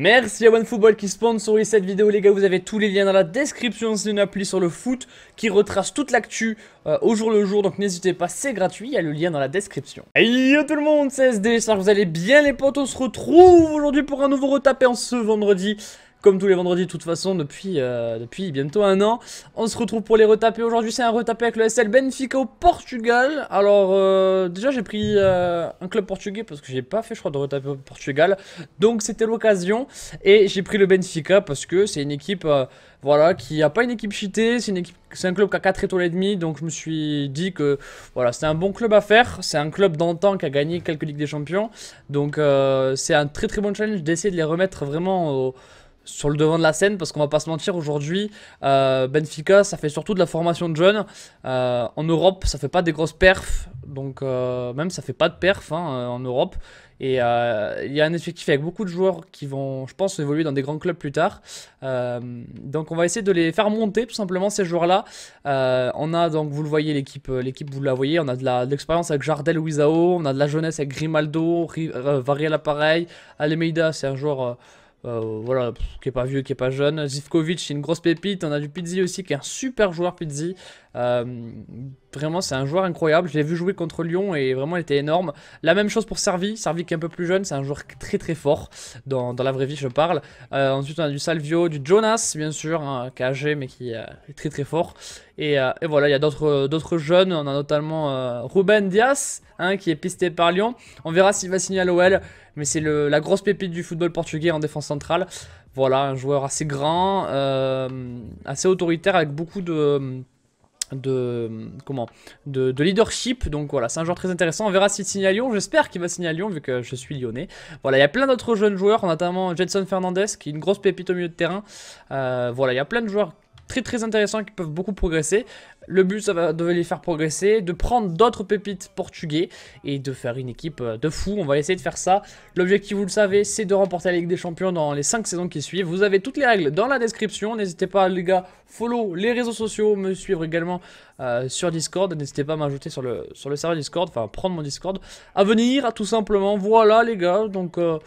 Merci à OneFootball qui sponsorise cette vidéo les gars, vous avez tous les liens dans la description, c'est une appli sur le foot qui retrace toute l'actu euh, au jour le jour, donc n'hésitez pas, c'est gratuit, il y a le lien dans la description. Hey yo tout le monde, c'est SD, j'espère que vous allez bien les potes, on se retrouve aujourd'hui pour un nouveau retapé en ce vendredi comme tous les vendredis de toute façon depuis, euh, depuis bientôt un an. On se retrouve pour les retaper Aujourd'hui c'est un retapé avec le SL Benfica au Portugal. Alors euh, déjà j'ai pris euh, un club portugais parce que j'ai pas fait je crois de retaper au Portugal. Donc c'était l'occasion et j'ai pris le Benfica parce que c'est une équipe voilà qui a pas une équipe cheatée, c'est un club qui a 4 étoiles et demi donc je me suis dit que voilà, c'est un bon club à faire, c'est un club d'antan qui a gagné quelques ligues des champions. Donc c'est un très très bon challenge d'essayer de les remettre vraiment au sur le devant de la scène parce qu'on va pas se mentir aujourd'hui euh, Benfica ça fait surtout de la formation de jeunes euh, en Europe ça fait pas des grosses perfs donc euh, même ça fait pas de perfs hein, en Europe et il y a un effectif avec beaucoup de joueurs qui vont je pense évoluer dans des grands clubs plus tard donc on va essayer de les faire monter tout simplement ces joueurs là on a donc vous le voyez l'équipe l'équipe vous la voyez on a de l'expérience avec Jardel Wizao on a de la jeunesse avec Grimaldo Ri, Variel pareil Almeida c'est un joueur euh, voilà, qui est pas vieux, qui est pas jeune. Zivkovic, c'est une grosse pépite. On a du Pizzi aussi, qui est un super joueur Pizzi. Euh, vraiment, c'est un joueur incroyable. Je l'ai vu jouer contre Lyon et vraiment, il était énorme. La même chose pour Servi. Servi qui est un peu plus jeune, c'est un joueur très très fort. Dans, dans la vraie vie, je parle. Euh, ensuite, on a du Salvio, du Jonas, bien sûr, hein, qui est âgé mais qui euh, est très très fort. Et, et voilà, il y a d'autres jeunes. On a notamment Ruben Dias, hein, qui est pisté par Lyon. On verra s'il va signer à l'OL. Mais c'est la grosse pépite du football portugais en défense centrale. Voilà, un joueur assez grand, assez autoritaire avec beaucoup de de comment de, leadership. Donc voilà, c'est un joueur très intéressant. On verra s'il signe à Lyon. J'espère qu'il va signer à Lyon vu que je suis lyonnais. Voilà, il y a plein d'autres jeunes joueurs, notamment Jenson Fernandez qui est une grosse pépite au milieu de terrain. Euh, voilà, il y a plein de joueurs très très intéressants qui peuvent beaucoup progresser. Le but, ça va de les faire progresser, de prendre d'autres pépites portugais et de faire une équipe euh, de fou. On va essayer de faire ça. L'objectif, vous le savez, c'est de remporter la Ligue des Champions dans les 5 saisons qui suivent. Vous avez toutes les règles dans la description. N'hésitez pas, les gars, follow les réseaux sociaux, me suivre également euh, sur Discord. N'hésitez pas à m'ajouter sur le, sur le serveur Discord, enfin prendre mon Discord, à venir, à tout simplement. Voilà, les gars, donc... Euh,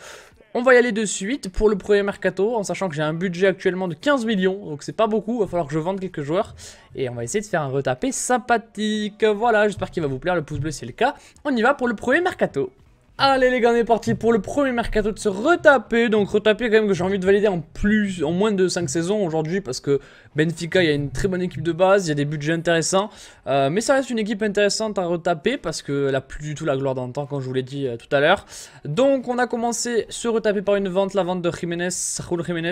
on va y aller de suite pour le premier mercato, en sachant que j'ai un budget actuellement de 15 millions, donc c'est pas beaucoup, il va falloir que je vende quelques joueurs. Et on va essayer de faire un retapé sympathique. Voilà, j'espère qu'il va vous plaire, le pouce bleu c'est le cas. On y va pour le premier mercato. Allez les gars, on est parti pour le premier mercato de se retaper. Donc retaper quand même que j'ai envie de valider en plus, en moins de 5 saisons aujourd'hui parce que Benfica, il y a une très bonne équipe de base, il y a des budgets intéressants. Euh, mais ça reste une équipe intéressante à retaper parce qu'elle n'a plus du tout la gloire d'antan comme je vous l'ai dit euh, tout à l'heure. Donc on a commencé se retaper par une vente, la vente de Jiménez, Raul Jiménez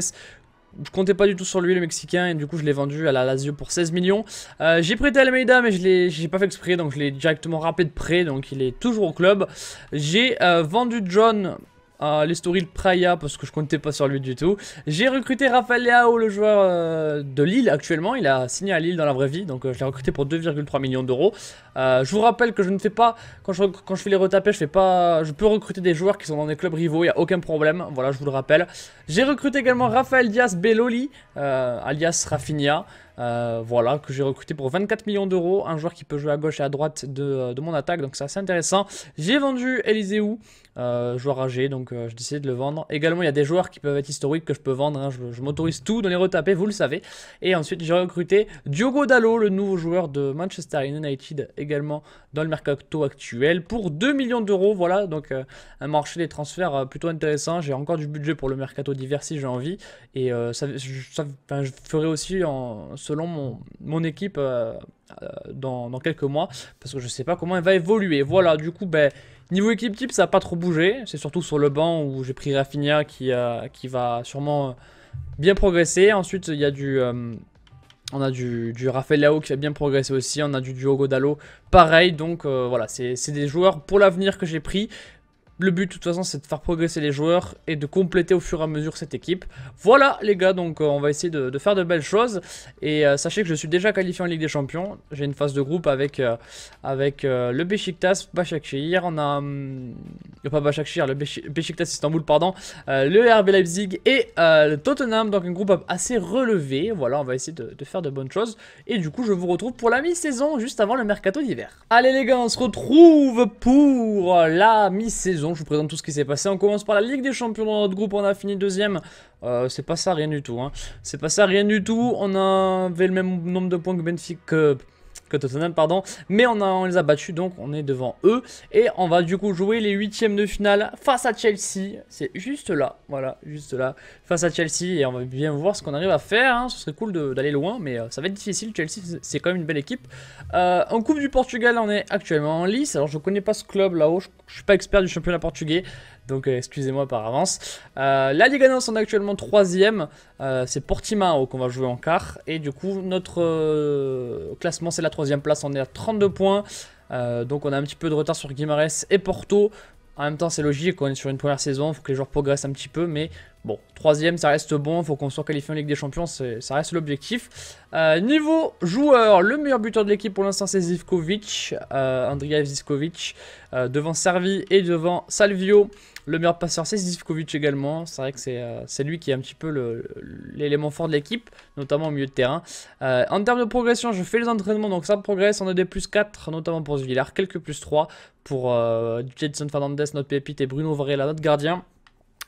je comptais pas du tout sur lui, le Mexicain, et du coup je l'ai vendu à la Lazio pour 16 millions. Euh, j'ai prêté Almeida, mais je l'ai, j'ai pas fait exprès, donc je l'ai directement rappelé de près, donc il est toujours au club. J'ai euh, vendu John euh, l'Estoril Praia parce que je comptais pas sur lui du tout. J'ai recruté Rafael Leao, le joueur euh, de Lille actuellement. Il a signé à Lille dans la vraie vie, donc euh, je l'ai recruté pour 2,3 millions d'euros. Euh, je vous rappelle que je ne fais pas, quand je, fais les retapés, je fais pas, je peux recruter des joueurs qui sont dans des clubs rivaux, il n'y a aucun problème. Voilà, je vous le rappelle. J'ai recruté également Rafael Diaz Belloli, alias Rafinha. Euh, voilà, que j'ai recruté pour 24 millions d'euros, un joueur qui peut jouer à gauche et à droite de, euh, mon attaque, donc c'est assez intéressant. J'ai vendu Eliseu, euh, joueur âgé, donc j'ai décidé de le vendre. Également, il y a des joueurs qui peuvent être historiques que je peux vendre, hein, je, m'autorise tout de les retaper, vous le savez. Et ensuite, j'ai recruté Diogo Dallo, le nouveau joueur de Manchester United, également dans le mercato actuel pour 2 millions d'euros. Voilà, donc euh, un marché des transferts euh, plutôt intéressant. J'ai encore du budget pour le mercato d'hiver si j'ai envie. Et euh, je, ferai aussi selon mon, équipe dans, quelques mois parce que je sais pas comment elle va évoluer. Voilà, du coup, ben, Niveau équipe type, ça n'a pas trop bougé. C'est surtout sur le banc où j'ai pris Raffinia qui, qui va sûrement bien progresser. Ensuite, il y a du on a du, du Raphaël qui a bien progressé aussi. On a du Diogo Dallo. Pareil, donc euh, voilà, c'est des joueurs pour l'avenir que j'ai pris. Le but, de toute façon, c'est de faire progresser les joueurs et de compléter au fur et à mesure cette équipe. Voilà, les gars, donc euh, on va essayer de, faire de belles choses. Et euh, sachez que je suis déjà qualifié en Ligue des Champions. J'ai une phase de groupe avec, euh, avec le Beşiktaş, Başakşehir. On a... Hum, pas le Beşiktaş Istanbul, pardon. le RB Leipzig et le Tottenham. Donc un groupe assez relevé. Voilà, on va essayer de faire de bonnes choses. Et du coup, je vous retrouve pour la mi-saison, juste avant le mercato d'hiver. Allez les gars, on se retrouve pour la mi-saison je vous présente tout ce qui s'est passé. On commence par la Ligue des Champions dans notre groupe, on a fini deuxième. Euh, c'est pas ça, rien du tout. Hein. C'est pas ça, rien du tout. On avait le même nombre de points que Benfica, que pardon. Mais on, les a battus, donc on est devant eux. Et on va du coup jouer les huitièmes de finale face à Chelsea. C'est juste là, voilà, juste là, face à Chelsea. Et on va bien voir ce qu'on arrive à faire. Hein. Ce serait cool d'aller loin, mais euh, ça va être difficile. Chelsea, c'est quand même une belle équipe. Euh, en Coupe du Portugal, on est actuellement en lice. Alors je connais pas ce club là-haut, je, je suis pas expert du championnat portugais donc euh, excusez-moi par avance. Euh, la Ligue 1 sont actuellement 3ème, euh, c'est Portimao qu'on va jouer en quart, et du coup notre classement c'est la 3 place, on est à 32 points. donc on a un petit peu de retard sur Guimares et Porto. En même temps, c'est logique, on est sur une première saison, il faut que les joueurs progressent un petit peu, mais Bon, troisième, ça reste bon, il faut qu'on soit qualifié en Ligue des Champions, ça reste l'objectif. Euh, niveau joueur, le meilleur buteur de l'équipe pour l'instant c'est Zivkovic, euh, Zivkovic, euh, devant Servi et devant Salvio. Le meilleur passeur c'est Zivkovic également, c'est vrai que c'est euh, lui qui est un petit peu l'élément fort de l'équipe, notamment au milieu de terrain. en termes de progression, je fais les entraînements, donc ça progresse, on a des plus 4, notamment pour Zvillard, quelques plus 3 pour Jason Fernandez, notre pépite, et Bruno Varela, notre gardien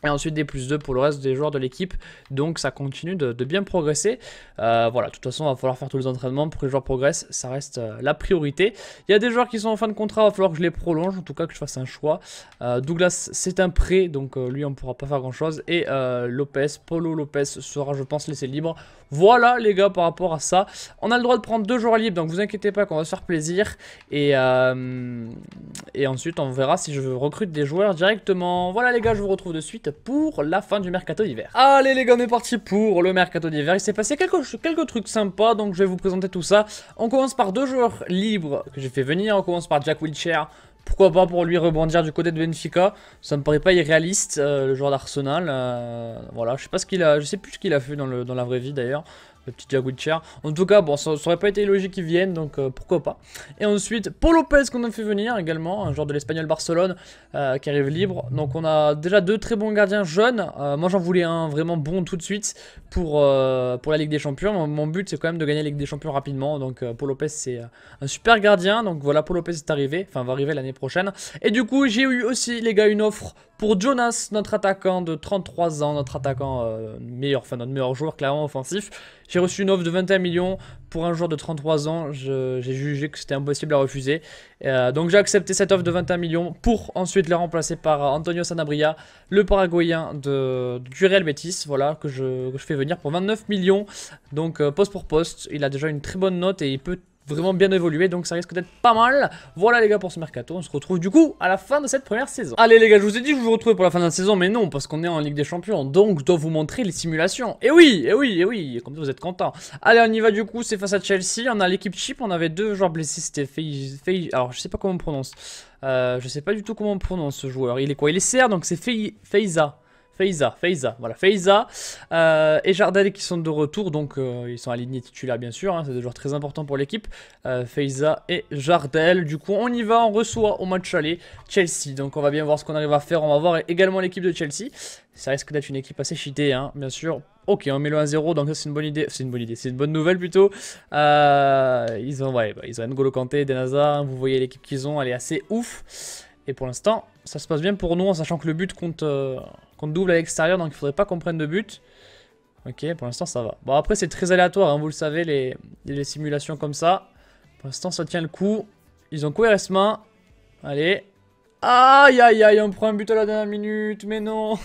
et ensuite des plus 2 pour le reste des joueurs de l'équipe. Donc ça continue de, bien progresser. Euh, voilà, de toute façon, il va falloir faire tous les entraînements pour que les joueurs progressent. Ça reste euh, la priorité. Il y a des joueurs qui sont en fin de contrat, il va falloir que je les prolonge, en tout cas que je fasse un choix. Euh, Douglas, c'est un prêt, donc lui, on ne pourra pas faire grand-chose. Et Lopez, Polo Lopez sera, je pense, laissé libre. Voilà, les gars, par rapport à ça. On a le droit de prendre deux joueurs libres, donc vous inquiétez pas qu'on va se faire plaisir. Et, et ensuite, on verra si je recrute des joueurs directement. Voilà, les gars, je vous retrouve de suite pour la fin du mercato d'hiver. Allez les gars, on est parti pour le mercato d'hiver. Il s'est passé quelques, quelques trucs sympas, donc je vais vous présenter tout ça. On commence par deux joueurs libres que j'ai fait venir. On commence par Jack Wilshere, pourquoi pas pour lui rebondir du côté de Benfica Ça me paraît pas irréaliste, euh, le joueur d'Arsenal. Euh, voilà, je sais pas qu'il a, je sais plus ce qu'il a fait dans la vraie vie d'ailleurs le petit de En tout cas, bon, ça, aurait pas été logique qu'il vienne donc euh, pourquoi pas. Et ensuite, Paul Lopez qu'on a fait venir également, un joueur de l'Espagnol Barcelone euh, qui arrive libre. Donc on a déjà deux très bons gardiens jeunes. Euh, moi j'en voulais un vraiment bon tout de suite pour, pour la Ligue des Champions. Mon, but c'est quand même de gagner la Ligue des Champions rapidement. Donc Paul Lopez c'est un super gardien. Donc voilà, Paul Lopez est arrivé, enfin va arriver l'année prochaine. Et du coup, j'ai eu aussi les gars une offre pour Jonas, notre attaquant de 33 ans, notre attaquant meilleur, enfin notre meilleur joueur clairement offensif j'ai reçu une offre de 21 millions pour un joueur de 33 ans. J'ai jugé que c'était impossible à refuser. Euh, donc j'ai accepté cette offre de 21 millions pour ensuite la remplacer par Antonio Sanabria, le paraguayen de, du Real Betis, voilà, que je, fais venir pour 29 millions. Donc euh, poste pour poste, il a déjà une très bonne note et il peut vraiment bien évolué, donc ça risque d'être pas mal. Voilà les gars pour ce mercato, on se retrouve du coup à la fin de cette première saison. Allez les gars, je vous ai dit que je vous retrouvais pour la fin de la saison, mais non, parce qu'on est en Ligue des Champions, donc je dois vous montrer les simulations. Et eh oui, et eh oui, et eh oui, comme ça vous êtes contents. Allez, on y va du coup, c'est face à Chelsea, on a l'équipe chip, on avait deux joueurs blessés, c'était Fei... Alors je sais pas comment on prononce, euh, je sais pas du tout comment on prononce ce joueur, il est quoi Il est CR, donc c'est Feiza. Feiza, Feiza, voilà, Feiza euh, et Jardel qui sont de retour, donc euh, ils sont alignés titulaires bien sûr, hein, c'est des joueurs très important pour l'équipe, euh, et Jardel, du coup on y va, on reçoit au match aller Chelsea, donc on va bien voir ce qu'on arrive à faire, on va voir également l'équipe de Chelsea, ça risque d'être une équipe assez cheatée, hein, bien sûr. Ok, on met le 1-0, donc ça c'est une bonne idée, c'est une bonne idée, c'est une bonne nouvelle plutôt. Euh, ils ont, ouais, bah, ils ont N'Golo Kanté, Denaza. vous voyez l'équipe qu'ils ont, elle est assez ouf. Et pour l'instant, ça se passe bien pour nous, en sachant que le but compte, on double à l'extérieur, donc il faudrait pas qu'on prenne de but. Ok, pour l'instant ça va. Bon après c'est très aléatoire, hein, vous le savez, les, simulations comme ça. Pour l'instant ça tient le coup. Ils ont couvert main. Allez. Aïe aïe aïe, on prend un but à la dernière minute, mais non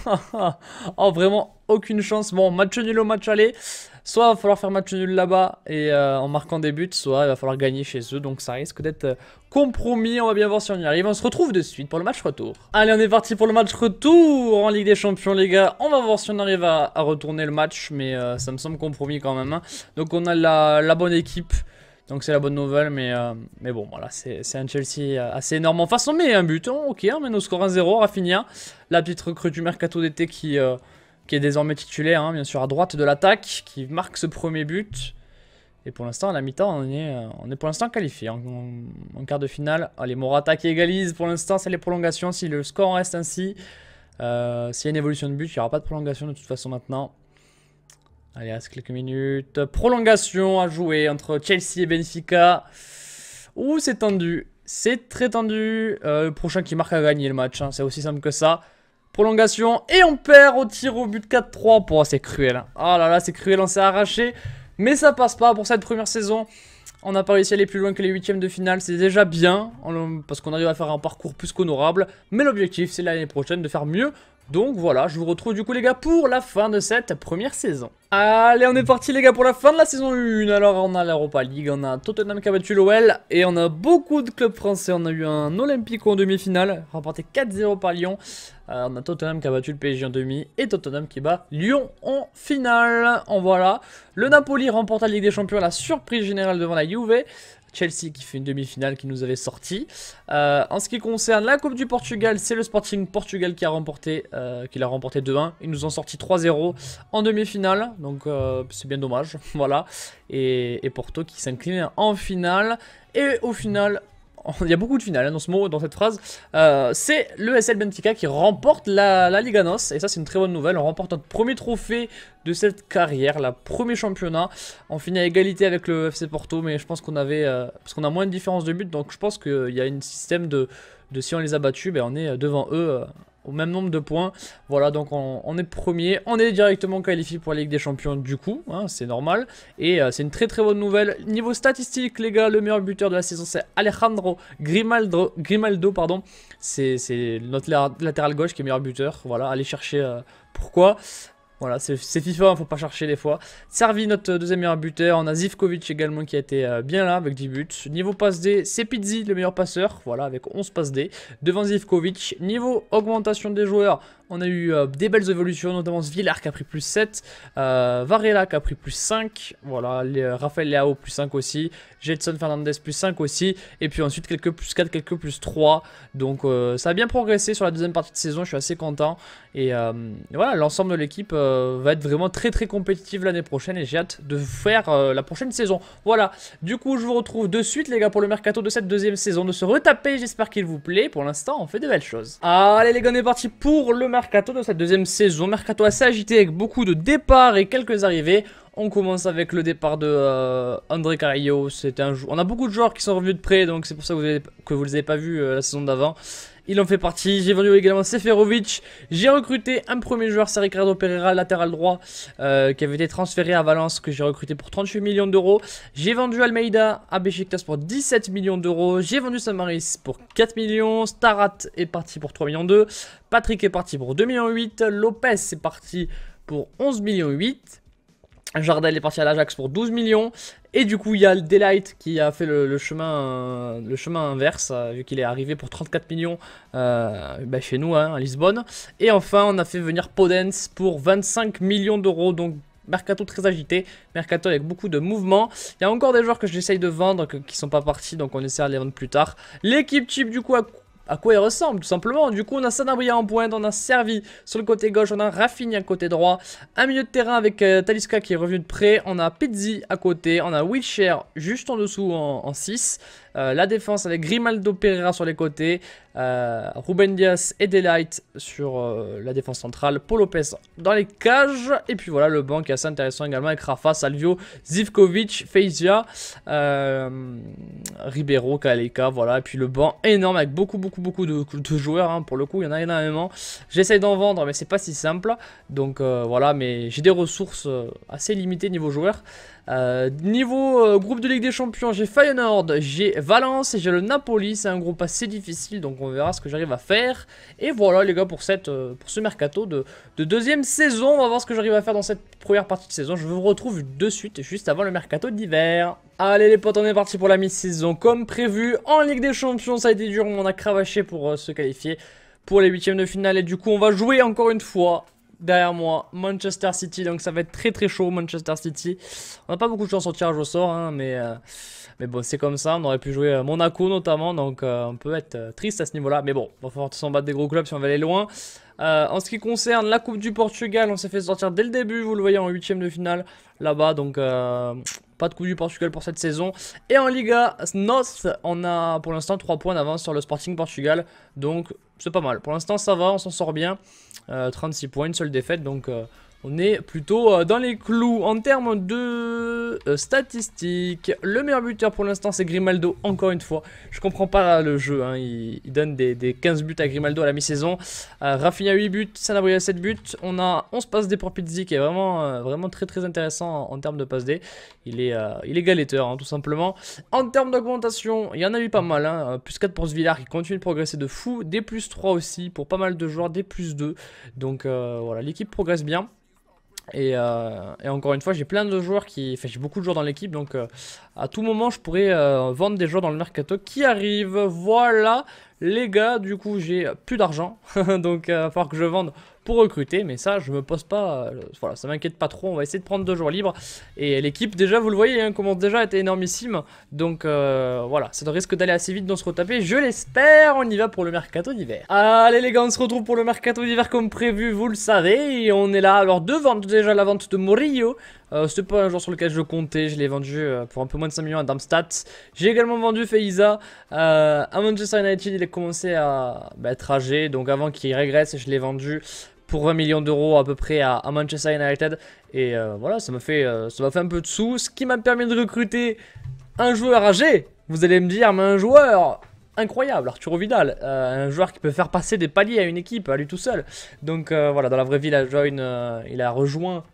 Oh vraiment aucune chance. Bon, match nul au match aller. Soit il va falloir faire match nul là-bas et euh, en marquant des buts, soit il va falloir gagner chez eux. Donc ça risque d'être euh, compromis. On va bien voir si on y arrive. On se retrouve de suite pour le match retour. Allez, on est parti pour le match retour en Ligue des Champions, les gars. On va voir si on arrive à, retourner le match, mais euh, ça me semble compromis quand même. Hein. Donc on a la, bonne équipe. Donc c'est la bonne nouvelle, mais, mais bon, voilà, c'est un Chelsea assez énorme en face. On met un but, hein. ok, on hein, met nos scores à 0, Rafinha, la petite recrue du mercato d'été qui, qui est désormais titulaire, hein, bien sûr, à droite de l'attaque, qui marque ce premier but. Et pour l'instant, à la mi-temps, on est, euh, on est pour l'instant qualifié. Hein. En, quart de finale, allez, Morata qui égalise. Pour l'instant, c'est les prolongations. Si le score reste ainsi, euh, s'il y a une évolution de but, il n'y aura pas de prolongation de toute façon maintenant. Allez, reste quelques minutes. Prolongation à jouer entre Chelsea et Benfica. Ouh, c'est tendu. C'est très tendu. Euh, le prochain qui marque a gagné le match. Hein. C'est aussi simple que ça. Prolongation et on perd au tir au but 4-3. pour c'est cruel. Ah là là, c'est cruel, on s'est arraché. Mais ça passe pas pour cette première saison. On n'a pas réussi à aller plus loin que les huitièmes de finale, c'est déjà bien, parce qu'on arrive à faire un parcours plus qu'honorable, mais l'objectif c'est l'année prochaine de faire mieux, donc voilà, je vous retrouve du coup les gars pour la fin de cette première saison. Allez, on est parti les gars pour la fin de la saison 1. Alors on a l'Europa League, on a Tottenham qui a battu l'OL et on a beaucoup de clubs français. On a eu un Olympique en demi-finale, remporté 4-0 par Lyon. Euh, on a Tottenham qui a battu le PSG en demi et Tottenham qui bat Lyon en finale. En voilà. Le Napoli remporte la Ligue des Champions, la surprise générale devant la Juve. Chelsea qui fait une demi-finale qui nous avait sorti. Euh, en ce qui concerne la Coupe du Portugal, c'est le Sporting Portugal qui a remporté, euh, qui l'a remporté 2-1. Ils nous ont sorti 3-0 en demi-finale, donc euh, c'est bien dommage, voilà. Et, et Porto qui s'incline en finale. Et au final, il y a beaucoup de finales hein, dans ce mot, dans cette phrase. Euh, c'est le SL Benfica qui remporte la, la Liga NOS. Et ça, c'est une très bonne nouvelle. On remporte notre premier trophée de cette carrière, la premier championnat. On finit à égalité avec le FC Porto, mais je pense qu'on avait... Euh, parce qu'on a moins de différence de but, donc je pense qu'il y a un système de, si on les a battus, ben, on est devant eux euh, au même nombre de points. Voilà, donc on, est premier. On est directement qualifié pour la Ligue des Champions du coup, hein, c'est normal. Et euh, c'est une très très bonne nouvelle. Niveau statistique, les gars, le meilleur buteur de la saison, c'est Alejandro Grimaldo. Grimaldo pardon. C'est notre latéral gauche qui est meilleur buteur. Voilà, allez chercher... Euh, pourquoi voilà, c'est FIFA, il hein, faut pas chercher des fois. Servi, notre deuxième meilleur buteur. On a Zivkovic également qui a été euh, bien là avec 10 buts. Niveau passe D, c'est Pizzi, le meilleur passeur. Voilà, avec 11 passes D. Devant Zivkovic. Niveau augmentation des joueurs, on a eu euh, des belles évolutions, notamment Svillard qui a pris plus 7, euh, Varela qui a pris plus 5, voilà, Rafael Leao plus 5 aussi, Jetson Fernandez plus 5 aussi, et puis ensuite quelques plus 4, quelques plus 3. Donc euh, ça a bien progressé sur la deuxième partie de saison, je suis assez content. Et voilà, l'ensemble de l'équipe va être vraiment très très compétitive l'année prochaine et j'ai hâte de faire la prochaine saison. Voilà, du coup je vous retrouve de suite les gars pour le mercato de cette deuxième saison, de se retaper, j'espère qu'il vous plaît. Pour l'instant on fait de belles choses. Allez les gars, on est parti pour le mercato mercato de cette deuxième saison. Mercato assez agité avec beaucoup de départs et quelques arrivées. On commence avec le départ de euh, André Carillo. Un, on a beaucoup de joueurs qui sont revenus de près, donc c'est pour ça que vous, ne les avez pas vus euh, la saison d'avant il en fait partie. J'ai vendu également Seferovic. J'ai recruté un premier joueur, c'est Ricardo Pereira, latéral droit, euh, qui avait été transféré à Valence, que j'ai recruté pour 38 millions d'euros. J'ai vendu Almeida à Besiktas pour 17 millions d'euros. J'ai vendu Samaris pour 4 millions. Starat est parti pour 3 millions 2. Patrick est parti pour 2 millions 8. Lopez est parti pour 11 millions 8. Jardel est parti à l'Ajax pour 12 millions. Et du coup, il y a le Delight qui a fait le, chemin, le chemin inverse, euh, vu qu'il est arrivé pour 34 millions euh, bah, chez nous, hein, à Lisbonne. Et enfin, on a fait venir Podence pour 25 millions d'euros, donc mercato très agité, mercato avec beaucoup de mouvements. Il y a encore des joueurs que j'essaye de vendre qui qui sont pas partis, donc on essaiera de les vendre plus tard. L'équipe type du coup a à quoi il ressemble, tout simplement. Du coup, on a Sanabria en pointe, on a Servi sur le côté gauche, on a Raffini à côté droit. Un milieu de terrain avec euh, Talisca qui est revenu de près, on a Pizzi à côté, on a Wilshere juste en dessous en, en 6. Euh, la défense avec Grimaldo Pereira sur les côtés, euh, Ruben Diaz et Delight sur euh, la défense centrale, Paul Lopez dans les cages, et puis voilà le banc qui est assez intéressant également avec Rafa, Salvio, Zivkovic, Feizia, Ribeiro, Kaleka, voilà, et puis le banc énorme avec beaucoup beaucoup beaucoup de, joueurs, hein. pour le coup il y en a énormément, j'essaye d'en vendre mais c'est pas si simple, donc voilà, mais j'ai des ressources assez limitées niveau joueurs, euh, niveau euh, groupe de Ligue des Champions, j'ai Feyenoord, j'ai Valence et j'ai le Napoli. C'est un groupe assez difficile, donc on verra ce que j'arrive à faire. Et voilà les gars pour, cette, euh, pour ce mercato de, de, deuxième saison. On va voir ce que j'arrive à faire dans cette première partie de saison. Je vous retrouve de suite, juste avant le mercato d'hiver. Allez les potes, on est parti pour la mi-saison. Comme prévu, en Ligue des Champions, ça a été dur, on a cravaché pour se qualifier pour les huitièmes de finale. Et du coup, on va jouer encore une fois derrière moi, Manchester City. Donc ça va être très très chaud, Manchester City. On n'a pas beaucoup de chance au tirage au sort, hein, mais, euh, mais bon, c'est comme ça. On aurait pu jouer euh, Monaco notamment, donc euh, on peut être triste à ce niveau-là. Mais bon, on va falloir s'en battre des gros clubs si on veut aller loin. en ce qui concerne la Coupe du Portugal, on s'est fait sortir dès le début, vous le voyez en huitième de finale là-bas. Donc pas de coup du Portugal pour cette saison. Et en Liga North, on a pour l'instant 3 points d'avance sur le Sporting Portugal. Donc c'est pas mal. Pour l'instant ça va, on s'en sort bien. 36 euh, points, une seule défaite. Donc euh, on est plutôt euh, dans les clous. En termes de euh, statistiques, le meilleur buteur pour l'instant, c'est Grimaldo, encore une fois. Je comprends pas le jeu. Hein. Il, donne des, 15 buts à Grimaldo à la mi-saison. Euh, Rafinha 8 buts, Sanabria 7 buts. On a 11 passes D pour Pizzi, qui est vraiment, vraiment très très intéressant en, termes de passes D. Il est, galetteur, hein, tout simplement. En termes d'augmentation, il y en a eu pas mal. Hein. Plus 4 pour Svillar, qui continue de progresser de fou. Des plus 3 aussi pour pas mal de joueurs, des plus 2. Donc voilà, l'équipe progresse bien. Euh, et, encore une fois, j'ai plein de joueurs qui. Enfin, j'ai beaucoup de joueurs dans l'équipe, donc euh, à tout moment, je pourrais euh, vendre des joueurs dans le mercato qui arrivent. Voilà, les gars, du coup, j'ai plus d'argent, donc il va falloir que je vende recruter. Mais ça, je me pose pas. Euh, voilà, ça m'inquiète pas trop. On va essayer de prendre deux jours libres. Et l'équipe, déjà, vous le voyez, hein, commence déjà à être énormissime. Donc euh, voilà, ça risque d'aller assez vite dans se retaper. Je l'espère. On y va pour le mercato d'hiver. Allez, les gars, on se retrouve pour le mercato d'hiver comme prévu. Vous le savez. Et on est là. Alors, deux ventes. Déjà, la vente de Morillo. c'est euh, C'était pas un jour sur lequel je comptais. Je l'ai vendu pour un peu moins de 5 millions à Darmstadt. J'ai également vendu Feiza à Manchester United. Il a commencé à bah, être âgé. Donc avant qu'il régresse, je l'ai vendu pour 20 millions d'euros à peu près à, Manchester United. Et euh, voilà, ça m'a fait, euh, ça fait un peu de sous, ce qui m'a permis de recruter un joueur âgé. Vous allez me dire, mais un joueur incroyable, Arturo Vidal, euh, un joueur qui peut faire passer des paliers à une équipe à lui tout seul. Donc voilà, dans la vraie vie, il a rejoint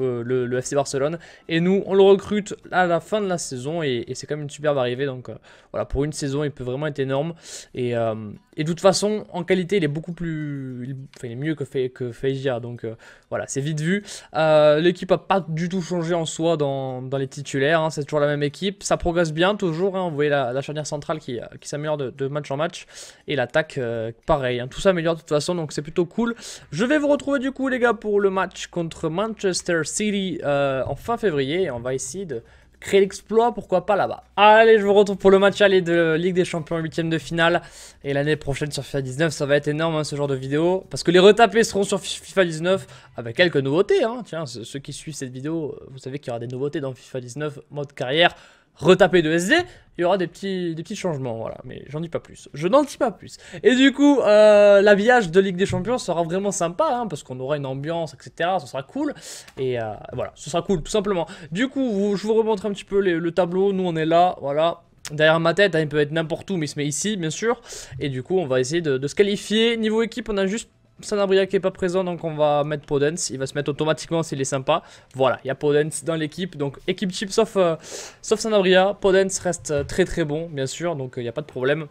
euh, le, FC Barcelone. Et nous, on le recrute à la fin de la saison et, c'est quand même une superbe arrivée. Donc euh, voilà, pour une saison, il peut vraiment être énorme. Euh, et, de toute façon, en qualité, il est beaucoup plus. Il, enfin, il est mieux que, Fe, que Donc voilà, c'est vite vu. L'équipe a pas du tout changé en soi dans, les titulaires. Hein. c'est toujours la même équipe. Ça progresse bien, toujours. Hein. vous voyez la, la, charnière centrale qui, qui s'améliore de, match en match. Et l'attaque, pareil. Hein. tout s'améliore de toute façon, donc c'est plutôt cool. Je vais vous retrouver du coup, les gars, pour le match contre Manchester City euh, en fin février. Et on va essayer de créer l'exploit, pourquoi pas là-bas. Allez, je vous retrouve pour le match aller de Ligue des Champions 8ème de finale. Et l'année prochaine sur FIFA 19, ça va être énorme hein, ce genre de vidéo. Parce que les retapés seront sur FIFA 19 avec quelques nouveautés. Hein. Tiens, ceux qui suivent cette vidéo, euh, vous savez qu'il y aura des nouveautés dans FIFA 19 mode carrière retaper de SD, il y aura des petits, des changements, voilà, mais j'en dis pas plus. Je n'en dis pas plus. Et du coup, euh, l'habillage de Ligue des Champions sera vraiment sympa, hein, parce qu'on aura une ambiance, etc. Ce sera cool. Et euh, voilà, ce sera cool, tout simplement. Du coup, je vous remontre un petit peu le tableau. Nous, on est là, voilà. Derrière ma tête, hein, il peut être n'importe où, mais il se met ici, bien sûr. Et du coup, on va essayer de, de se qualifier. Niveau équipe, on a juste Sanabria qui est pas présent, donc on va mettre Podence. Il va se mettre automatiquement s'il est sympa. Voilà, il y a Podence dans l'équipe. Donc équipe chip sauf, euh, sauf Sanabria. Podence reste euh, très très bon, bien sûr, donc il euh, n'y a pas de problème.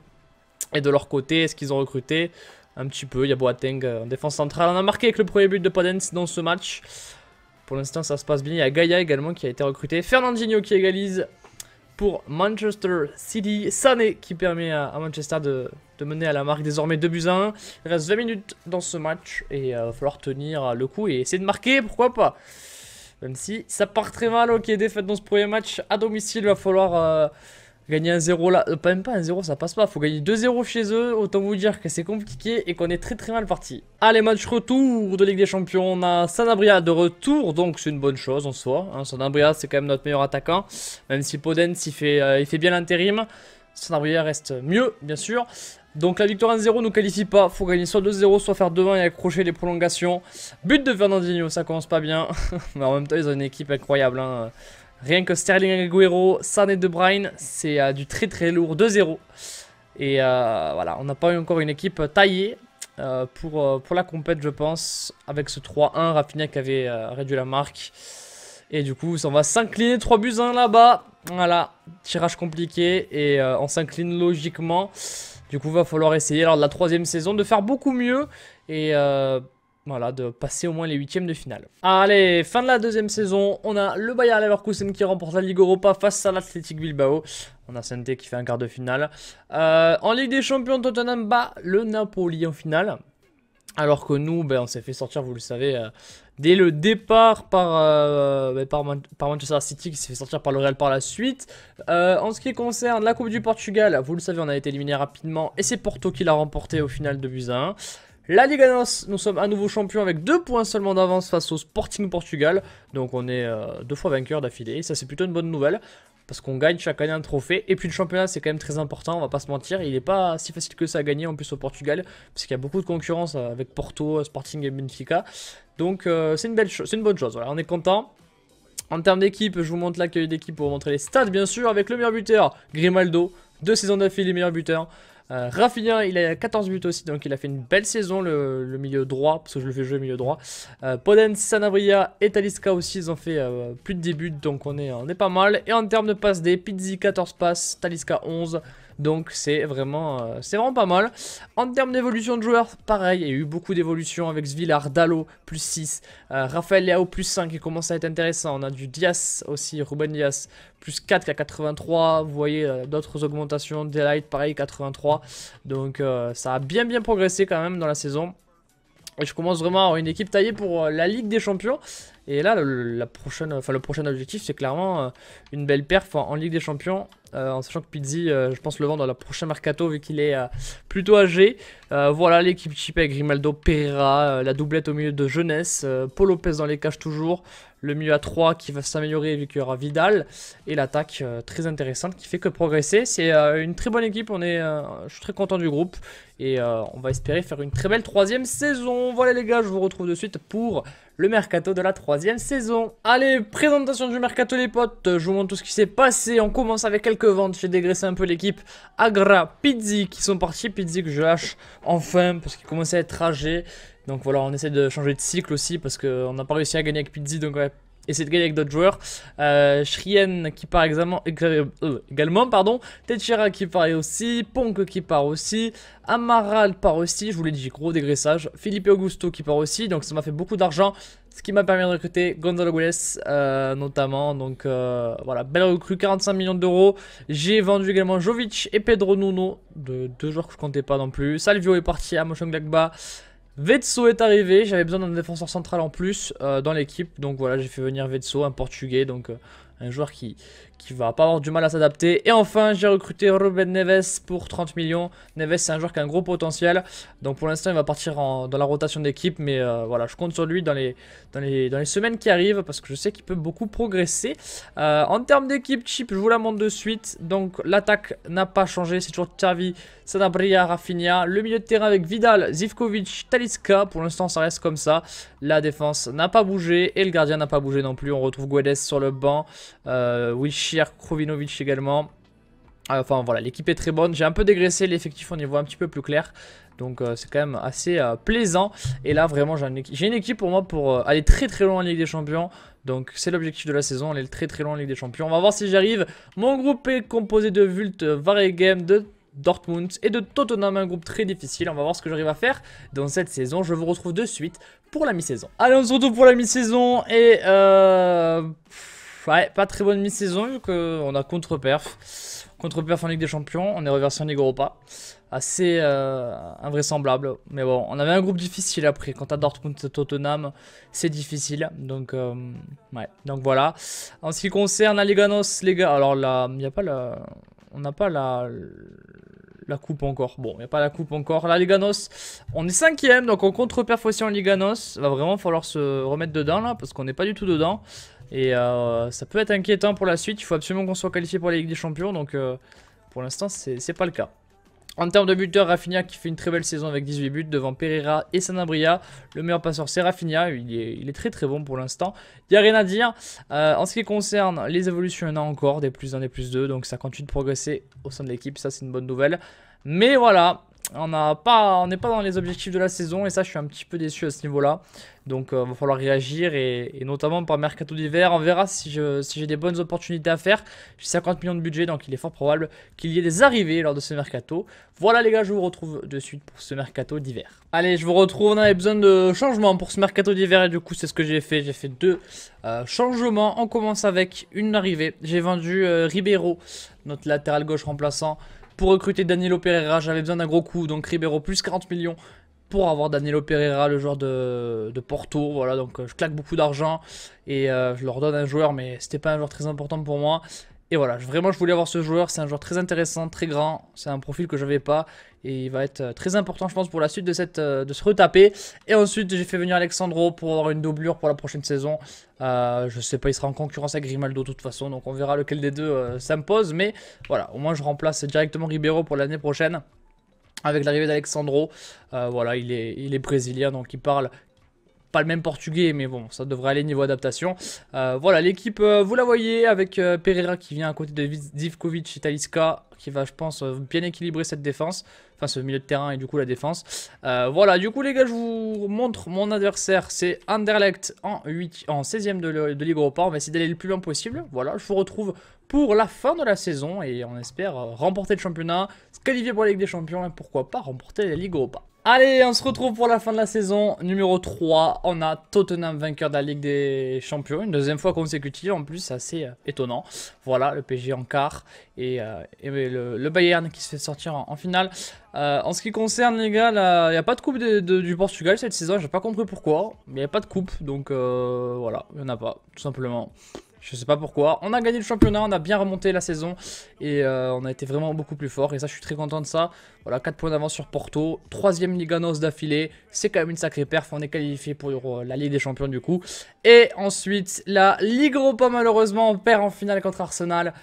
Et de leur côté, est-ce qu'ils ont recruté Un petit peu, il y a Boateng en défense centrale. On a marqué avec le premier but de Podence dans ce match. Pour l'instant, ça se passe bien. Il y a Gaia également qui a été recruté. Fernandinho qui égalise pour Manchester City. Sané qui permet à, Manchester de, mener à la marque désormais 2 buts à 1. Il reste 20 minutes dans ce match et il euh, va falloir tenir euh, le coup et essayer de marquer, pourquoi pas. Même si ça part très mal, ok, défaite dans ce premier match à domicile, il va falloir... Euh, Gagner un 0 là, euh, pas même pas un 0, ça passe pas. Faut gagner 2-0 chez eux. Autant vous dire que c'est compliqué et qu'on est très très mal parti. Allez, match retour de Ligue des Champions. On a Sanabria de retour, donc c'est une bonne chose en soi. Hein. Sanabria, c'est quand même notre meilleur attaquant. Même si Podence, il fait, euh, il fait bien l'intérim. Sanabria reste mieux, bien sûr. Donc la victoire 1-0 ne nous qualifie pas, faut gagner soit 2-0, soit faire devant et accrocher les prolongations. But de Fernandinho, ça commence pas bien, mais en même temps ils ont une équipe incroyable. Hein. Rien que Sterling Aguero, Sané De Bruyne, c'est euh, du très très lourd 2-0. Et euh, voilà, on n'a pas eu encore une équipe euh, taillée pour, pour la compète, je pense, avec ce 3-1, Rafinha qui avait réduit la marque. Et du coup, on va s'incliner 3 buts 1 là-bas. Voilà, tirage compliqué et on s'incline logiquement. Du coup, va falloir essayer lors de la troisième saison de faire beaucoup mieux. Et euh, voilà, de passer au moins les huitièmes de finale. Allez, fin de la deuxième saison, on a le Bayern Leverkusen qui remporte la Ligue Europa face à l'Athletic Bilbao. On a Sante qui fait un quart de finale. Euh, en Ligue des Champions, Tottenham bat le Napoli en finale. Alors que nous, ben, on s'est fait sortir, vous le savez, euh, dès le départ par, euh, ben, par, Manchester City qui s'est fait sortir par le Real par la suite. en ce qui concerne la Coupe du Portugal, vous le savez, on a été éliminé rapidement et c'est Porto qui l'a remporté au final de buzin. 1. La Liga nous sommes à nouveau champions avec deux points seulement d'avance face au Sporting Portugal. Donc on est euh, deux fois vainqueur d'affilée. Ça c'est plutôt une bonne nouvelle parce qu'on gagne chaque année un trophée. Et puis le championnat, c'est quand même très important, on va pas se mentir. Il n'est pas si facile que ça à gagner en plus au Portugal, parce qu'il y a beaucoup de concurrence euh, avec Porto, euh, Sporting et Benfica. Donc c'est une, belle c'est une bonne chose, on est content. En termes d'équipe, je vous montre l'accueil d'équipe pour vous montrer les stats, bien sûr, avec le meilleur buteur, Grimaldo. Deux saisons d'affilée, meilleur buteur. Euh, il a 14 buts aussi, donc il a fait une belle saison, le, milieu droit, parce que je le fais jouer milieu droit. Euh, Poden, Sanabria et Talisca aussi, ils ont fait euh, plus de 10 buts, donc on est, on est pas mal. Et en termes de passes des Pizzi 14 passes, Talisca 11. Donc c'est vraiment, euh, c'est vraiment pas mal. En termes d'évolution de joueurs, pareil, il y a eu beaucoup d'évolutions avec Zvillard, Dalo, plus 6, euh, Raphaël Leao, plus 5, qui commence à être intéressant. On a du Diaz aussi, Ruben Diaz, plus 4 qui a 83. Vous voyez euh, d'autres augmentations, Delight, pareil, 83. Donc ça a bien bien progressé quand même dans la saison. Et je commence vraiment à avoir une équipe taillée pour la Ligue des Champions. Et là, le, la enfin, le prochain objectif, c'est clairement euh, une belle perf en, Ligue des Champions. Euh, en sachant que Pizzi, euh, je pense, le vend dans la prochaine mercato, vu qu'il est plutôt âgé. voilà, l'équipe chipée, Grimaldo, Pereira, la doublette au milieu de jeunesse, Paul Lopez dans les caches toujours, le milieu à 3 qui va s'améliorer vu qu'il y aura Vidal, et l'attaque euh, très intéressante qui fait que progresser. C'est euh, une très bonne équipe, on est, euh, je suis très content du groupe, et on va espérer faire une très belle troisième saison. Voilà les gars, je vous retrouve de suite pour le mercato de la troisième saison. Allez, présentation du mercato les potes, je vous montre tout ce qui s'est passé. On commence avec quelques ventes, j'ai dégraissé un peu l'équipe. Agra, Pizzi qui sont partis, Pizzi que je lâche enfin parce qu'il commençait à être âgé. Donc voilà, on essaie de changer de cycle aussi parce qu'on n'a pas réussi à gagner avec Pizzi, donc ouais, essayer de gagner avec d'autres joueurs. Euh, Shrien qui part également, euh, également pardon. Techera qui part aussi. Ponk qui part aussi. Amaral part aussi. Je vous l'ai dit, gros dégraissage. Philippe Augusto qui part aussi. Donc ça m'a fait beaucoup d'argent. Ce qui m'a permis de recruter Gonzalo euh, notamment. Donc voilà, belle recrue, 45 millions d'euros. J'ai vendu également Jovic et Pedro Nuno. De, deux joueurs que je comptais pas non plus. Salvio est parti à Motion Vetso est arrivé, j'avais besoin d'un défenseur central en plus euh, dans l'équipe, donc voilà, j'ai fait venir Vetso, un portugais, donc euh, un joueur qui, qui va pas avoir du mal à s'adapter. Et enfin, j'ai recruté Ruben Neves pour 30 millions. Neves, c'est un joueur qui a un gros potentiel. Donc pour l'instant, il va partir dans la rotation d'équipe. Mais euh, voilà, je compte sur lui dans les, dans, les, dans les semaines qui arrivent parce que je sais qu'il peut beaucoup progresser. Euh, en termes d'équipe chip je vous la montre de suite. Donc l'attaque n'a pas changé. C'est toujours Xavi, Sanabria, Rafinha. Le milieu de terrain avec Vidal, Zivkovic, Taliska. Pour l'instant, ça reste comme ça. La défense n'a pas bougé et le gardien n'a pas bougé non plus. On retrouve Guedes sur le banc. Euh, Krovinovic également. Euh, enfin voilà, l'équipe est très bonne. J'ai un peu dégraissé l'effectif, on niveau voit un petit peu plus clair. Donc euh, c'est quand même assez euh, plaisant. Et là vraiment j'ai une, équipe pour moi pour aller très très loin en Ligue des Champions. Donc c'est l'objectif de la saison, aller très très loin en Ligue des Champions. On va voir si j'y arrive. Mon groupe est composé de Vult, Varegem, de Dortmund et de Tottenham, un groupe très difficile. On va voir ce que j'arrive à faire dans cette saison. Je vous retrouve de suite pour la mi-saison. Allez on se retrouve pour la mi-saison et... euh... Ouais, pas très bonne mi-saison vu qu'on a contre-perf. Contre-perf en Ligue des Champions, on est reversé en Ligue Europa. Assez euh, invraisemblable. Mais bon, on avait un groupe difficile après. Quand t'as Dortmund Tottenham, c'est difficile. Donc, euh, ouais. Donc voilà. En ce qui concerne Aliganos, les gars, alors là, il n'y a pas la... On n'a pas la la coupe encore. Bon, il n'y a pas la coupe encore. La Liganos, on est cinquième, donc on contre-perf aussi en Liganos. Va vraiment falloir se remettre dedans là, parce qu'on n'est pas du tout dedans. Et euh, ça peut être inquiétant pour la suite. Il faut absolument qu'on soit qualifié pour la Ligue des Champions. Donc euh, pour l'instant, c'est pas le cas. En termes de buteur, Rafinha qui fait une très belle saison avec 18 buts devant Pereira et Sanabria. Le meilleur passeur, c'est Rafinha. Il est, très très bon pour l'instant. Il n'y a rien à dire. Euh, en ce qui concerne les évolutions, il y en a encore des plus 1, des plus 2. Donc ça continue de progresser au sein de l'équipe. Ça, c'est une bonne nouvelle. Mais voilà, on n'est pas dans les objectifs de la saison et ça je suis un petit peu déçu à ce niveau-là. Donc il euh, va falloir réagir et, notamment par mercato d'hiver, on verra si j'ai des bonnes opportunités à faire. J'ai 50 millions de budget donc il est fort probable qu'il y ait des arrivées lors de ce mercato. Voilà les gars, je vous retrouve de suite pour ce mercato d'hiver. Allez, je vous retrouve, on avait besoin de changements pour ce mercato d'hiver et du coup c'est ce que j'ai fait. J'ai fait deux euh, changements. On commence avec une arrivée. J'ai vendu euh, Ribeiro, notre latéral gauche remplaçant. Pour recruter Danilo Pereira, j'avais besoin d'un gros coup, donc Ribeiro plus 40 millions pour avoir Danilo Pereira, le joueur de, Porto. Voilà, donc euh, je claque beaucoup d'argent et euh, je leur donne un joueur, mais c'était pas un joueur très important pour moi. Et voilà, vraiment je voulais avoir ce joueur, c'est un joueur très intéressant, très grand, c'est un profil que je n'avais pas et il va être euh, très important je pense pour la suite de, cette, euh, de se retaper. Et ensuite j'ai fait venir Alexandro pour avoir une doublure pour la prochaine saison. je euh, je sais pas, il sera en concurrence avec Grimaldo de toute façon, donc on verra lequel des deux s'impose. Mais voilà, au moins je remplace directement Ribeiro pour l'année prochaine avec l'arrivée d'Alexandro. voilà, il est, il est brésilien, donc il parle pas le même portugais, mais bon, ça devrait aller niveau adaptation. Euh, voilà, l'équipe, euh, vous la voyez, avec euh, Pereira qui vient à côté de Divkovic et Taliska, qui va, je pense, bien équilibrer cette défense. Enfin, ce milieu de terrain et du coup la défense. voilà, du coup, les gars, je vous montre mon adversaire. C'est Anderlecht en, en 16 e de, de Ligue Europa. On va essayer d'aller le plus loin possible. Voilà, je vous retrouve pour la fin de la saison et on espère remporter le championnat, se qualifier pour la Ligue des Champions et pourquoi pas remporter la Ligue Europa. Allez, on se retrouve pour la fin de la saison numéro 3. On a Tottenham vainqueur de la Ligue des Champions, une deuxième fois consécutive en plus, assez euh, étonnant. Voilà, le PSG en quart et, euh, le, Bayern qui se fait sortir en, finale. Euh, en ce qui concerne les gars, il n'y a pas de coupe du Portugal cette saison, j'ai pas compris pourquoi, mais il n'y a pas de coupe, donc voilà, il n'y en a pas, tout simplement. Je sais pas pourquoi. On a gagné le championnat, on a bien remonté la saison et euh, on a été vraiment beaucoup plus fort. Et ça, je suis très content de ça. Voilà, 4 points d'avance sur Porto. Troisième Liganos d'affilée. C'est quand même une sacrée perf. On est qualifié pour euh, la Ligue des Champions du coup. Et ensuite, la Ligue Europa, malheureusement, on perd en finale contre Arsenal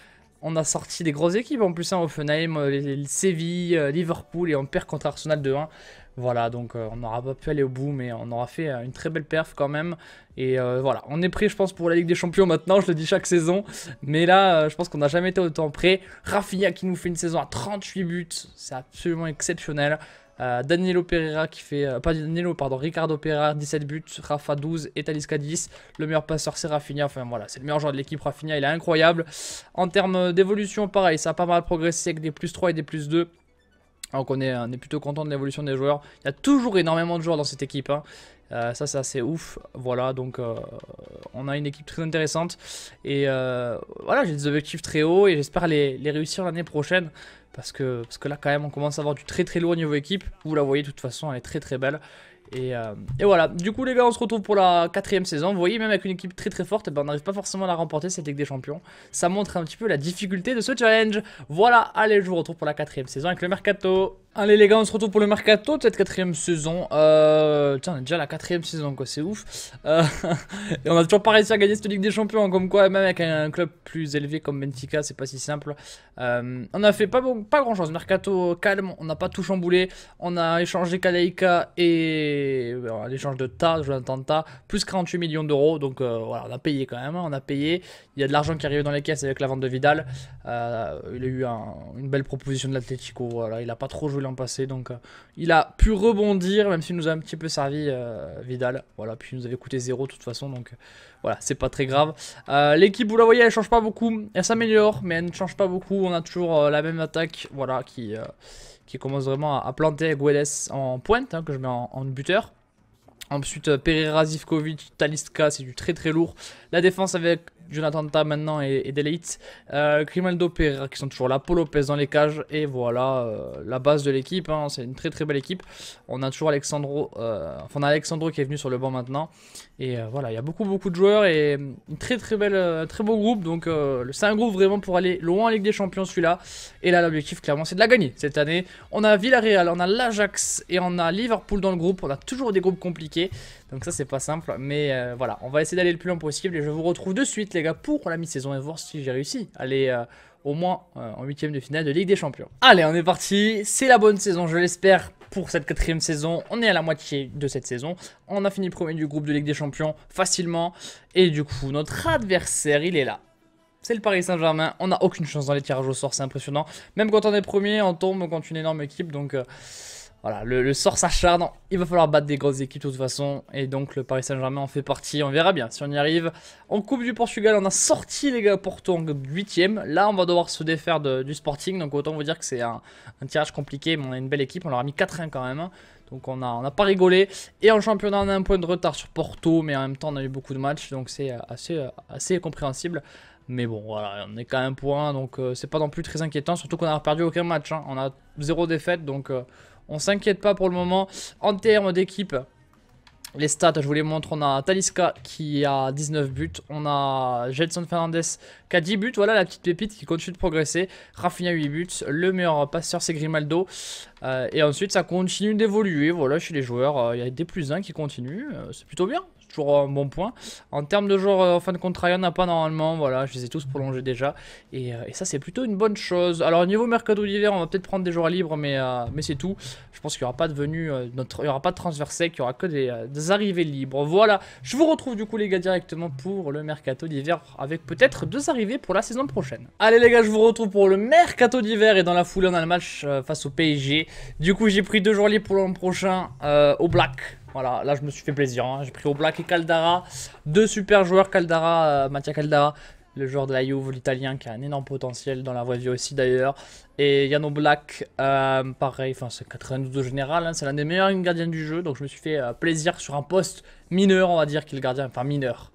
on a sorti des grosses équipes en plus, hein, Offenheim, euh, Séville, euh, Liverpool, et on perd contre Arsenal 2-1. Voilà, donc euh, on n'aura pas pu aller au bout, mais on aura fait une très belle perf quand même. Et voilà, on est prêt, je pense, pour la Ligue des Champions maintenant, je le dis chaque saison. Mais là, je pense qu'on n'a jamais été autant prêt. Rafinha qui nous fait une saison à 38 buts, c'est absolument exceptionnel. Euh, Danielo Pereira qui fait. Euh, pas Danilo, pardon, Ricardo Pereira 17 buts, Rafa 12 et Talisca 10. Le meilleur passeur c'est Rafinha. Enfin voilà, c'est le meilleur joueur de l'équipe. Rafinha, il est incroyable. En termes euh, d'évolution, pareil, ça a pas mal progressé avec des plus 3 et des plus 2. Donc on est, plutôt content de l'évolution des joueurs. Il y a toujours énormément de joueurs dans cette équipe. Hein. ça c'est assez ouf. Voilà, donc on a une équipe très intéressante. Et voilà, j'ai des objectifs très hauts et j'espère les, réussir l'année prochaine. Parce que, parce que là, quand même, on commence à avoir du très très lourd niveau équipe. Vous la voyez, de toute façon, elle est très très belle. Et, euh, voilà, du coup les gars on se retrouve pour la quatrième saison Vous voyez même avec une équipe très très forte eh ben, On n'arrive pas forcément à la remporter cette Ligue des Champions Ça montre un petit peu la difficulté de ce challenge Voilà, allez je vous retrouve pour la quatrième saison avec le Mercato Allez hein, les gars, on se retrouve pour le mercato de cette quatrième saison. Euh, tiens, on est déjà à la quatrième saison, quoi, c'est ouf. Euh, et on a toujours pas réussi à gagner cette Ligue des Champions, hein, comme quoi, même avec un club plus élevé comme Benfica, c'est pas si simple. Euh, on a fait pas, grand chose. Mercato calme, on n'a pas tout chamboulé. On a échangé Kaleika et l'échange de Ta, Jonathan Ta, plus 48 millions d'euros. Donc voilà, on a payé quand même, hein, on a payé. Il y a de l'argent qui arrive dans les caisses avec la vente de Vidal. il a eu une belle proposition de l'Atletico, voilà, il a pas trop joué passé. Donc, euh, il a pu rebondir, même s'il nous a un petit peu servi euh, Vidal. Voilà, puis il nous avait coûté zéro de toute façon. Donc, euh, voilà, c'est pas très grave. L'équipe, vous la voyez, elle change pas beaucoup. Elle s'améliore, mais elle ne change pas beaucoup. On a toujours la même attaque, voilà, qui, qui commence vraiment à, planter Guedes en pointe, hein, que je mets en, buteur. Ensuite, Pereira, Zivkovic, Taliska, c'est du très très lourd. La défense avec Jonathan Ta maintenant et, et euh, qui sont toujours là. Paul Lopez dans les cages. Et voilà euh, la base de l'équipe. Hein, c'est une très très belle équipe. On a toujours Alexandro. Euh, enfin, on a Alexandro qui est venu sur le banc maintenant. Et voilà, il y a beaucoup beaucoup de joueurs et une très très belle, très beau groupe. Donc c'est un groupe vraiment pour aller loin en Ligue des Champions celui-là. Et là, l'objectif clairement c'est de la gagner cette année. On a Villarreal, on a l'Ajax et on a Liverpool dans le groupe. On a toujours des groupes compliqués. Donc ça, c'est pas simple. Mais voilà, on va essayer d'aller le plus loin possible. Et je vous retrouve de suite, les les gars, pour la mi-saison et voir si j'ai réussi à aller euh, au moins euh, en huitième de finale de Ligue des Champions. Allez, on est parti. C'est la bonne saison, je l'espère, pour cette quatrième saison. On est à la moitié de cette saison. On a fini premier du groupe de Ligue des Champions facilement. Et du coup, notre adversaire, il est là. C'est le Paris Saint-Germain. On n'a aucune chance dans les tirages au sort, c'est impressionnant. Même quand on est premier, on tombe contre une énorme équipe. Donc... Euh, voilà, le, sort s'acharne. Il va falloir battre des grosses équipes de toute façon. Et donc le Paris Saint-Germain en fait partie. On verra bien si on y arrive. En Coupe du Portugal, on a sorti les gars Porto en 8ème. Là, on va devoir se défaire du Sporting. Donc autant vous dire que c'est un, tirage compliqué. Mais on a une belle équipe. On leur a mis 4-1 quand même. Donc on n'a on pas rigolé. Et en championnat, on a un point de retard sur Porto. Mais en même temps, on a eu beaucoup de matchs. Donc c'est euh, assez, euh, assez compréhensible. Mais bon, voilà, on est qu'à un point, donc euh, c'est pas non plus très inquiétant, surtout qu'on n'a perdu aucun match. Hein. On a zéro défaite, donc on s'inquiète pas pour le moment. En termes d'équipe, les stats, je vous les montre. On a Taliska qui a 19 buts. On a Jelson Fernandez qui a 10 buts. Voilà la petite pépite qui continue de progresser. Rafinha 8 buts. Le meilleur passeur, c'est Grimaldo. Euh, et ensuite, ça continue d'évoluer. Voilà, chez les joueurs, euh, il y a des plus 1 qui continuent. Euh, c'est plutôt bien toujours euh, un bon point. En termes de joueurs euh, en fin de contrat, il n'y en a pas normalement. Voilà, je les ai tous prolongés déjà. Et, euh, ça, c'est plutôt une bonne chose. Alors, au niveau mercato d'hiver, on va peut-être prendre des joueurs libres, mais, mais c'est tout. Je pense qu'il n'y aura pas de venue, il n'y aura pas de transfert il n'y aura que des, des, arrivées libres. Voilà, je vous retrouve du coup, les gars, directement pour le mercato d'hiver avec peut-être deux arrivées pour la saison prochaine. Allez, les gars, je vous retrouve pour le mercato d'hiver et dans la foulée, on a le match face au PSG. Du coup, j'ai pris deux joueurs libres pour l'an prochain au Black. Voilà, là je me suis fait plaisir. Hein. J'ai pris au black et Caldara. Deux super joueurs, Caldara, euh, Mattia Caldara, le joueur de la Juve, l'italien qui a un énorme potentiel dans la voie de vie aussi d'ailleurs. Et Yano Black, euh, pareil, enfin c'est 92 général, hein, c'est l'un des meilleurs gardiens du jeu. Donc je me suis fait euh, plaisir sur un poste mineur, on va dire, qu'il est gardien, enfin mineur.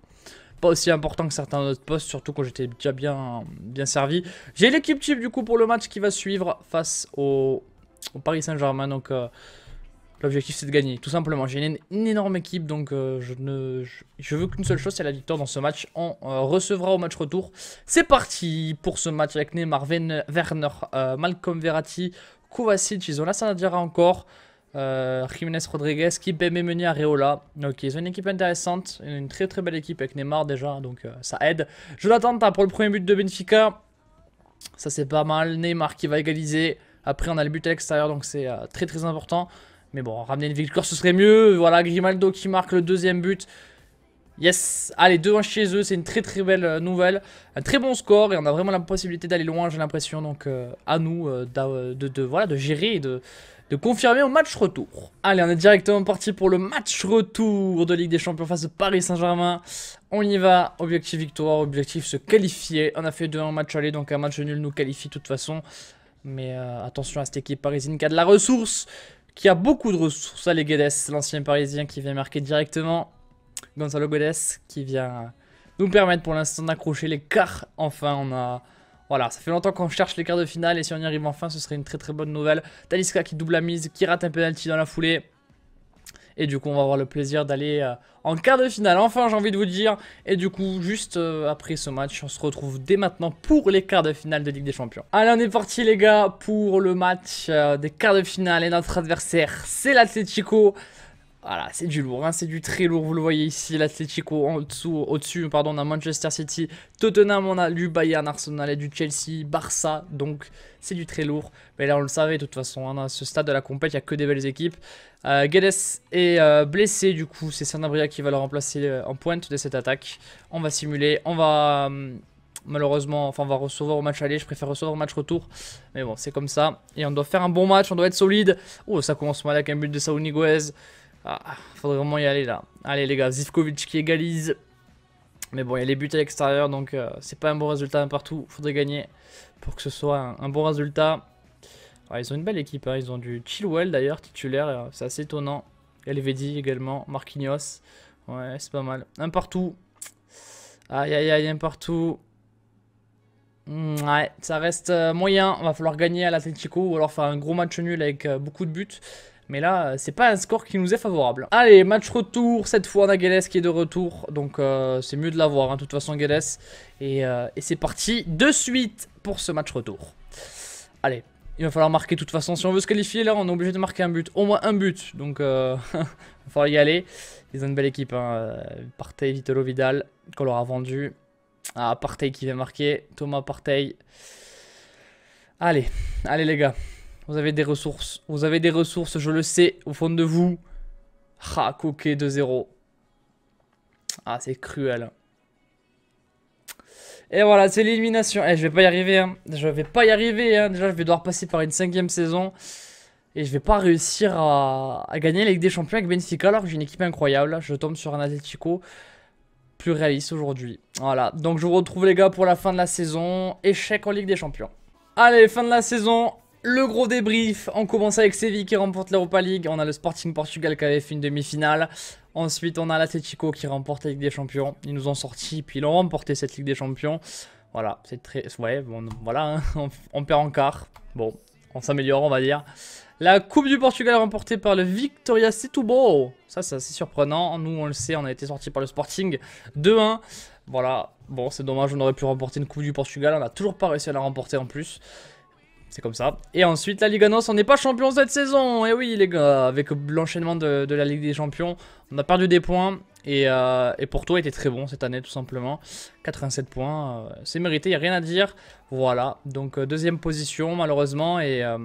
Pas aussi important que certains autres postes, surtout quand j'étais déjà bien, bien servi. J'ai l'équipe type du coup pour le match qui va suivre face au, au Paris Saint-Germain. Donc. L'objectif c'est de gagner, tout simplement. J'ai une, énorme équipe, donc euh, je ne je, veux qu'une seule chose, c'est la victoire dans ce match. On euh, recevra au match retour. C'est parti pour ce match avec Neymar, Werner, euh, Malcolm Verratti, Kovacic, ils ont la Sanadira encore. Jiménez Rodriguez, Kipembe Meunier, Areola. Ok, ils ont une équipe intéressante, une très très belle équipe avec Neymar déjà, donc ça aide. Je l'attends pour le premier but de Benfica. Ça c'est pas mal, Neymar qui va égaliser. Après on a le but extérieur, donc c'est très très important. Mais bon, ramener une victoire, ce serait mieux. Voilà, Grimaldo qui marque le deuxième but. Yes, allez 2-1 chez eux, c'est une très très belle euh, nouvelle, un très bon score et on a vraiment la possibilité d'aller loin j'ai l'impression donc euh, à nous euh, de, voilà, de gérer et de, confirmer au match retour. Allez on est directement parti pour le match retour de Ligue des Champions face à Paris Saint-Germain, on y va, objectif victoire, objectif se qualifier, on a fait 2-1 match aller donc un match nul nous qualifie de toute façon mais attention à cette équipe parisienne qui a de la ressource qui a beaucoup de ressources. Hein, les Guedes, l'ancien parisien qui vient marquer directement. Gonzalo Guedes qui vient nous permettre pour l'instant d'accrocher les quarts. Enfin, on a... Voilà, ça fait longtemps qu'on cherche les quarts de finale et si on y arrive enfin, ce serait une très très bonne nouvelle. Talisca qui double la mise, qui rate un penalty dans la foulée. Et du coup, on va avoir le plaisir d'aller euh, en quart de finale. Enfin, j'ai envie de vous dire. Et du coup, juste euh, après ce match, on se retrouve dès maintenant pour les quarts de finale de Ligue des Champions. Allez, on est parti les gars pour le match euh, des quarts de finale. Et notre adversaire, c'est l'Atletico. Voilà, c'est du lourd, hein, c'est du très lourd. Vous le voyez ici, l'Atlético en dessous, au-dessus, pardon, on a Manchester City, Tottenham, on a du Bayern, Arsenal et du Chelsea, Barça. Donc, c'est du très lourd. Mais là, on le savait de toute façon. Hein, à ce stade de la compète, il n'y a que des belles équipes. Euh, Guedes est euh, blessé, du coup, c'est Sanabria qui va le remplacer euh, en pointe de cette attaque. On va simuler, on va hum, malheureusement, enfin on va recevoir au match aller, je préfère recevoir au match retour, mais bon c'est comme ça, et on doit faire un bon match, on doit être solide, oh ça commence mal avec un but de Saouni Gouez, ah, faudrait vraiment y aller là. Allez les gars, Zivkovic qui égalise. Mais bon, il y a les buts à l'extérieur, donc euh, c'est pas un bon résultat un partout. Faudrait gagner pour que ce soit un, bon résultat. ils ont une belle équipe, hein. ils ont du Chilwell d'ailleurs, titulaire, euh, c'est assez étonnant. Elvedi également, Marquinhos. Ouais, c'est pas mal. Un partout. Aïe aïe aïe, un partout. Mm, ouais, ça reste euh, moyen. Va falloir gagner à l'Atletico ou alors faire un gros match nul avec beaucoup de buts. Mais là, euh, c'est pas un score qui nous est favorable. Allez, match retour. Cette fois, on a Guedes qui est de retour. Donc, euh, c'est mieux de l'avoir, hein, de toute façon, Guedes. Euh, et, c'est parti de suite pour ce match retour. Allez, il va falloir marquer de toute façon. Si on veut se qualifier, là, on est obligé de marquer un but. Au moins un but. Donc, il va falloir y aller. Ils ont une belle équipe. Hein. Partey, Vitolo, Vidal, qu'on leur a vendu. Ah, Partey qui vient marquer. Thomas Partey. Allez, allez les gars. Vous avez des ressources. Vous avez des ressources, je le sais, au fond de vous. Ah, coquet de 0 Ah, c'est cruel. Et voilà, c'est l'élimination. Et eh, je vais pas y arriver. Hein. Je vais pas y arriver. Hein. Déjà, je vais devoir passer par une cinquième saison. Et je vais pas réussir à, gagner la Ligue des Champions avec Benfica alors que j'ai une équipe incroyable. Je tombe sur un Atletico plus réaliste aujourd'hui. Voilà, donc je vous retrouve les gars pour la fin de la saison. Échec en Ligue des Champions. Allez, fin de la saison le gros débrief. On commence avec Séville qui remporte l'Europa League. On a le Sporting Portugal qui avait fait une demi-finale. Ensuite, on a l'Atletico qui remporte la Ligue des Champions. Ils nous ont sortis. puis ils ont remporté cette Ligue des Champions. Voilà, c'est très... Ouais, voilà, hein. on, perd en quart. Bon, on s'améliore, on va dire. La Coupe du Portugal remportée par le Victoria Setúbal. Ça, c'est assez surprenant. Nous, on le sait, on a été sorti par le Sporting 2-1. Voilà. Bon, c'est dommage, on aurait pu remporter une Coupe du Portugal. On a toujours pas réussi à la remporter en plus c'est comme ça. Et ensuite, la Ligue 1, on n'est pas champion cette saison. Et eh oui, les gars, avec l'enchaînement de, la Ligue des Champions, on a perdu des points. Et, euh, et était très bon cette année, tout simplement. 87 points, euh, c'est mérité, il n'y a rien à dire. Voilà, donc euh, deuxième position, malheureusement. Et euh,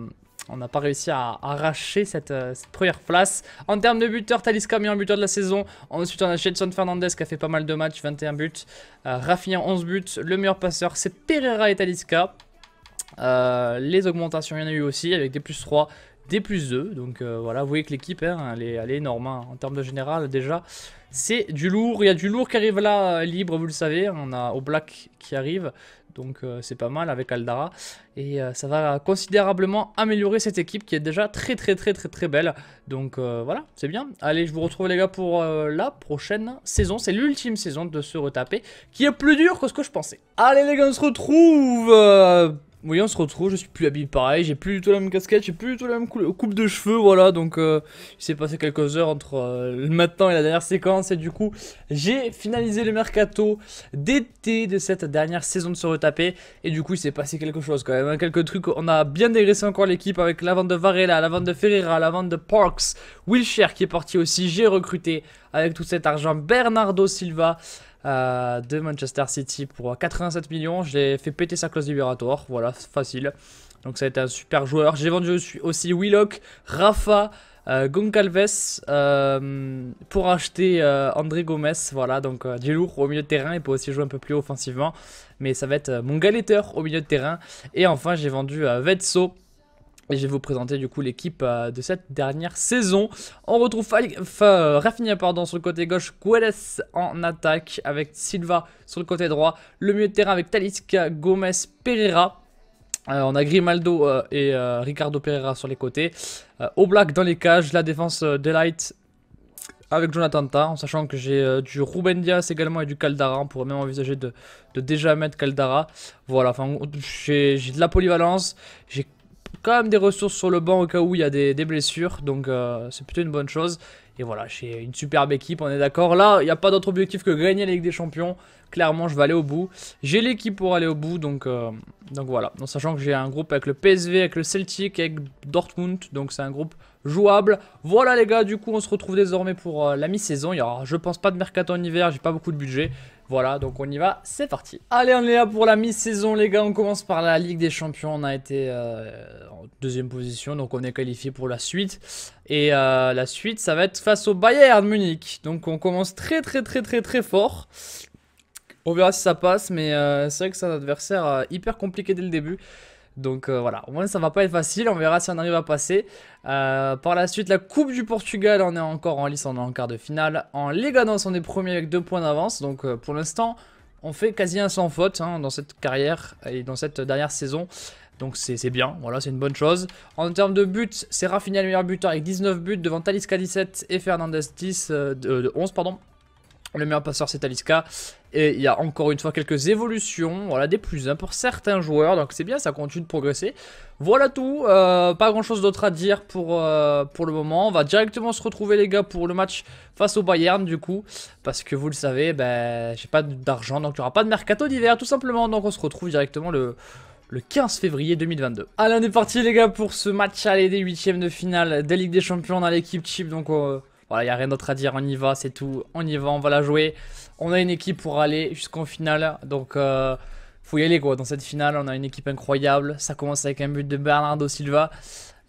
on n'a pas réussi à arracher cette, première place. En termes de buteur, Talisca meilleur buteur de la saison. Ensuite, on a Jenson Fernandez qui a fait pas mal de matchs, 21 buts. Rafinha, 11 buts. Le meilleur passeur, c'est Pereira et Talisca. Euh, les augmentations, il y en a eu aussi, avec des plus 3, des plus 2. Donc euh, voilà, vous voyez que l'équipe, hein, elle, elle, est énorme. Hein. En termes de général, déjà, c'est du lourd. Il y a du lourd qui arrive là, euh, libre, vous le savez. On a au black qui arrive. Donc c'est pas mal avec Aldara. Et ça va considérablement améliorer cette équipe qui est déjà très très très très très belle. Donc voilà, c'est bien. Allez, je vous retrouve les gars pour la prochaine saison. C'est l'ultime saison de se retaper qui est plus dur que ce que je pensais. Allez les gars, on se retrouve oui, on se retrouve, je suis plus habillé pareil, j'ai plus du tout la même casquette, j'ai plus du tout la même coupe de cheveux, voilà, donc euh, il s'est passé quelques heures entre maintenant euh, le matin et la dernière séquence, et du coup, j'ai finalisé le mercato d'été de cette dernière saison de se retaper, et du coup, il s'est passé quelque chose quand même, hein, quelques trucs, on a bien dégraissé encore l'équipe avec la vente de Varela, la vente de Ferreira, la vente de Parks, Wilshire qui est parti aussi, j'ai recruté avec tout cet argent Bernardo Silva, euh, de Manchester City pour 87 millions. Je l'ai fait péter sa clause libératoire, voilà, facile. Donc ça a été un super joueur. J'ai vendu aussi Willock, Rafa, euh, Goncalves euh, pour acheter André Gomez. Voilà, donc du lourd au milieu de terrain. Il peut aussi jouer un peu plus offensivement. Mais ça va être mon galetteur au milieu de terrain. Et enfin, j'ai vendu Vetso et je vais vous présenter du coup l'équipe euh, de cette dernière saison. On retrouve euh, Rafinha pardon, sur le côté gauche, Guedes en attaque avec Silva sur le côté droit, le milieu de terrain avec Talisca, Gomez, Pereira. Euh, on a Grimaldo et Ricardo Pereira sur les côtés. Oblak dans les cages, la défense Delight avec Jonathan Tah, en sachant que j'ai du Ruben Dias également et du Caldara. On pourrait même envisager de, de déjà mettre Caldara. Voilà, enfin, j'ai de la polyvalence. J'ai quand même des ressources sur le banc au cas où il y a des, blessures. Donc euh, c'est plutôt une bonne chose. Et voilà, j'ai une superbe équipe, on est d'accord. Là, il n'y a pas d'autre objectif que gagner la Ligue des Champions. Clairement, je vais aller au bout. J'ai l'équipe pour aller au bout, donc, euh, donc voilà. En sachant que j'ai un groupe avec le PSV, avec le Celtic, avec Dortmund. Donc c'est un groupe jouable. Voilà les gars, du coup, on se retrouve désormais pour euh, la mi-saison. Il y aura, je pense, pas de mercato en hiver, j'ai pas beaucoup de budget. Voilà, donc on y va, c'est parti. Allez, on est là pour la mi-saison, les gars. On commence par la Ligue des Champions. On a été euh, en deuxième position, donc on est qualifié pour la suite. Et euh, la suite, ça va être face au Bayern Munich. Donc on commence très, très, très, très, très fort. On verra si ça passe, mais euh, c'est vrai que c'est un adversaire hyper compliqué dès le début. Donc euh, voilà, au moins ça va pas être facile, on verra si on arrive à passer. Euh, par la suite, la Coupe du Portugal, on est encore en lice, on est en quart de finale. En Liga nous on est premier avec deux points d'avance, donc euh, pour l'instant, on fait quasi un sans faute hein, dans cette carrière et dans cette dernière saison. Donc c'est bien, voilà, c'est une bonne chose. En termes de buts, c'est Rafinha le meilleur buteur avec 19 buts devant Talisca 17 et Fernandez 10, de 11, pardon. Le meilleur passeur c'est Taliska. Et il y a encore une fois quelques évolutions, voilà, des plus 1 pour certains joueurs. Donc c'est bien, ça continue de progresser. Voilà tout, euh, pas grand chose d'autre à dire pour, euh, pour le moment. On va directement se retrouver les gars pour le match face au Bayern du coup. Parce que vous le savez, ben, j'ai pas d'argent, donc il n'y aura pas de mercato d'hiver tout simplement. Donc on se retrouve directement le, le 15 février 2022. Allez, on est parti les gars pour ce match aller des huitièmes de finale des Ligue des Champions. dans l'équipe chip, donc... Voilà, il n'y a rien d'autre à dire, on y va, c'est tout. On y va, on va la jouer. On a une équipe pour aller jusqu'en finale, donc... Euh, faut y aller quoi, dans cette finale, on a une équipe incroyable, ça commence avec un but de Bernardo Silva,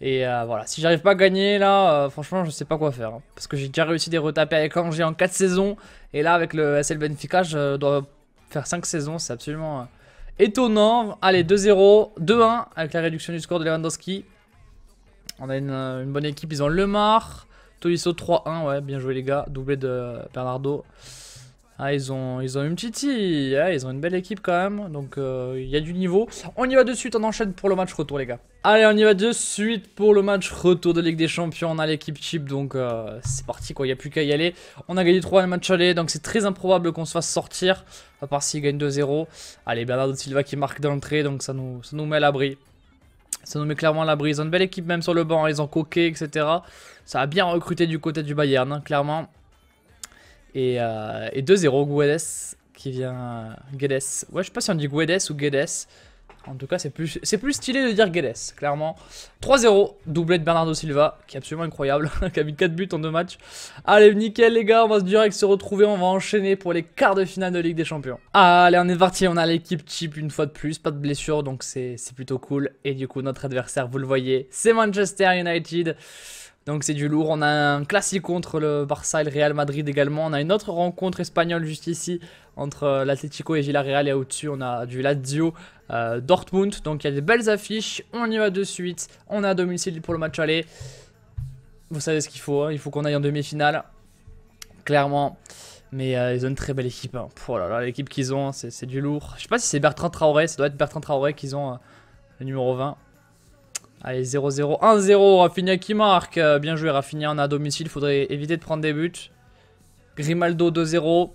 et euh, voilà, si j'arrive pas à gagner là, euh, franchement je sais pas quoi faire. Hein. parce que j'ai déjà réussi des retaper avec Angers en 4 saisons. Et là avec le SL Benfica, je dois faire 5 saisons, c'est absolument euh, étonnant. Allez, 2-0, 2-1 avec la réduction du score de Lewandowski. On a une, une bonne équipe, ils ont le Lemar, Tolisso 3-1, ouais, bien joué les gars. Doublé de Bernardo. Ah, ils ont, ils ont une petite ils ont une belle équipe quand même, donc euh, il y a du niveau. On y va de suite, on enchaîne pour le match retour les gars. Allez, on y va de suite pour le match retour de Ligue des Champions, on a l'équipe cheap donc euh, c'est parti quoi, il n'y a plus qu'à y aller. On a gagné 3 à le match aller, donc c'est très improbable qu'on se fasse sortir, à part s'il gagnent 2-0. Allez, Bernardo Silva qui marque d'entrée, donc ça nous, ça nous met à l'abri. Ça nous met clairement la brise. Ils une belle équipe même sur le banc. Hein. Ils ont coqué, etc. Ça a bien recruté du côté du Bayern, hein, clairement. Et, euh, et 2-0, Guedes qui vient... Guedes. Ouais, je sais pas si on dit Guedes ou Guedes. En tout cas, c'est plus, plus stylé de dire Guedes, clairement. 3-0, doublé de Bernardo Silva, qui est absolument incroyable, qui a mis 4 buts en 2 matchs. Allez, nickel les gars, on va se dire que se retrouver, on va enchaîner pour les quarts de finale de Ligue des Champions. Allez, on est parti, on a l'équipe cheap une fois de plus, pas de blessure, donc c'est plutôt cool. Et du coup, notre adversaire, vous le voyez, c'est Manchester United. Donc c'est du lourd. On a un classique contre le Barça et le Real Madrid également. On a une autre rencontre espagnole juste ici entre euh, l'Atlético et Villarreal. Et au-dessus, on a du Lazio euh, Dortmund. Donc il y a des belles affiches. On y va de suite. On a à domicile pour le match aller. Vous savez ce qu'il faut. Hein. Il faut qu'on aille en demi-finale. Clairement. Mais euh, ils ont une très belle équipe. Hein. l'équipe qu'ils ont, c'est du lourd. Je sais pas si c'est Bertrand Traoré. Ça doit être Bertrand Traoré qu'ils ont, le numéro 20. Allez, 0-0, 1-0, Rafinha qui marque. Euh, bien joué, Rafinha, on est à domicile, il faudrait éviter de prendre des buts. Grimaldo 2-0.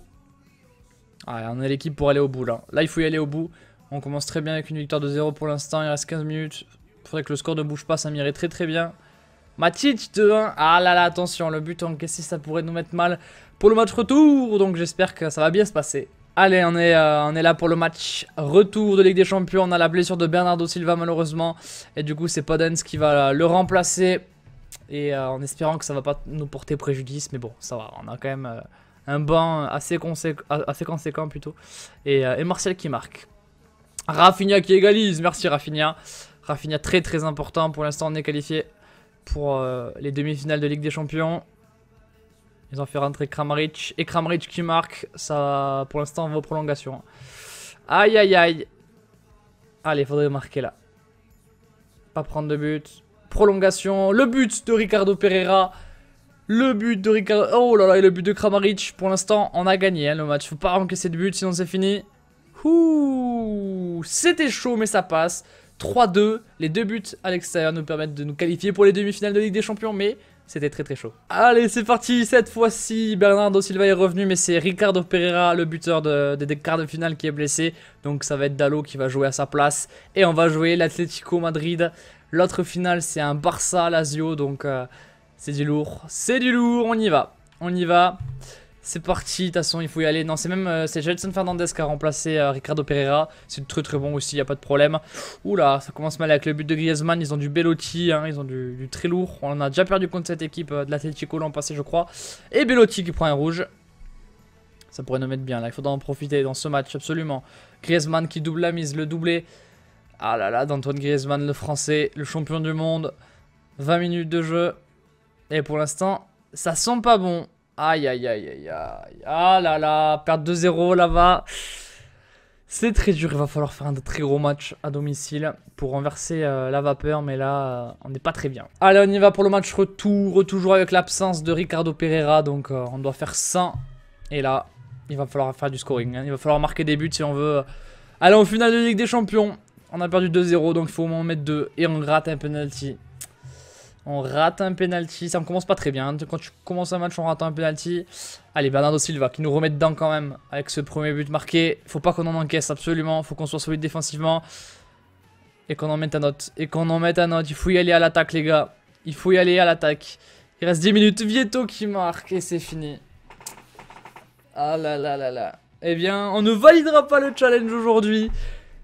Allez, on a l'équipe pour aller au bout, là. Là, il faut y aller au bout. On commence très bien avec une victoire de 0 pour l'instant, il reste 15 minutes. Faudrait que le score ne bouge pas, ça m'irait très très bien. Matic 2-1. Ah là là, attention, le but en encaissé, ça pourrait nous mettre mal pour le match retour. Donc j'espère que ça va bien se passer. Allez, on est, euh, on est là pour le match retour de Ligue des Champions. On a la blessure de Bernardo Silva malheureusement. Et du coup, c'est Podence qui va euh, le remplacer. Et euh, en espérant que ça va pas nous porter préjudice. Mais bon, ça va, on a quand même un banc assez, conséquent plutôt. Et, Marcel Martial qui marque. Rafinha qui égalise. Merci Rafinha. Rafinha très très important. Pour l'instant, on est qualifié pour les demi-finales de Ligue des Champions. Ils ont fait rentrer Kramaric. Et Kramaric qui marque. Ça, pour l'instant, vos prolongations. Aïe, aïe, aïe. Allez, faudrait marquer là. Pas prendre de but. Prolongation. Le but de Ricardo Pereira. Le but de Ricardo... Oh là là, et le but de Kramaric. Pour l'instant, on a gagné hein, le match. Faut pas encaisser de but, sinon c'est fini. c'était chaud, mais ça passe. 3-2. Les deux buts à l'extérieur nous permettent de nous qualifier pour les demi-finales de Ligue des Champions. Mais c'était très très chaud. Allez, c'est parti. Cette fois-ci, Bernardo Silva est revenu, mais c'est Ricardo Pereira, le buteur des quarts de finale, qui est blessé. Donc ça va être Dalo qui va jouer à sa place. Et on va jouer l'Atlético Madrid. L'autre finale, c'est un Barça-Lazio. Donc euh, c'est du lourd. C'est du lourd. On y va. On y va. C'est parti, de toute façon, il faut y aller. Non, c'est même euh, c'est Fernandez qui a remplacé euh, Ricardo Pereira. C'est très très bon aussi, il n'y a pas de problème. Oula, ça commence mal avec le but de Griezmann. Ils ont du Bellotti, hein, ils ont du, très lourd. On en a déjà perdu contre cette équipe euh, de l'Atletico l'an passé, je crois. Et Bellotti qui prend un rouge. Ça pourrait nous mettre bien, là. Il faudra en profiter dans ce match, absolument. Griezmann qui double la mise, le doublé. Ah là là, d'Antoine Griezmann, le français, le champion du monde. 20 minutes de jeu. Et pour l'instant, ça sent pas bon. Aïe, aïe, aïe, aïe, aïe. Ah là là, perte 2-0 là-bas. C'est très dur, il va falloir faire un très gros match à domicile pour renverser euh, la vapeur, mais là, euh, on n'est pas très bien. Allez, on y va pour le match retour, toujours avec l'absence de Ricardo Pereira, donc euh, on doit faire 100. Et là, il va falloir faire du scoring, hein. il va falloir marquer des buts si on veut Allez, au final de Ligue des Champions. On a perdu 2-0, donc il faut au moins mettre 2 et on gratte un penalty. On rate un penalty. Ça ne commence pas très bien. Quand tu commences un match, on rate un penalty. Allez, Bernardo Silva qui nous remet dedans quand même avec ce premier but marqué. Faut pas qu'on en encaisse absolument. Faut qu'on soit solide défensivement. Et qu'on en mette un autre. Et qu'on en mette un autre. Il faut y aller à l'attaque, les gars. Il faut y aller à l'attaque. Il reste 10 minutes. Vieto qui marque et c'est fini. Ah là là là là. Eh bien, on ne validera pas le challenge aujourd'hui.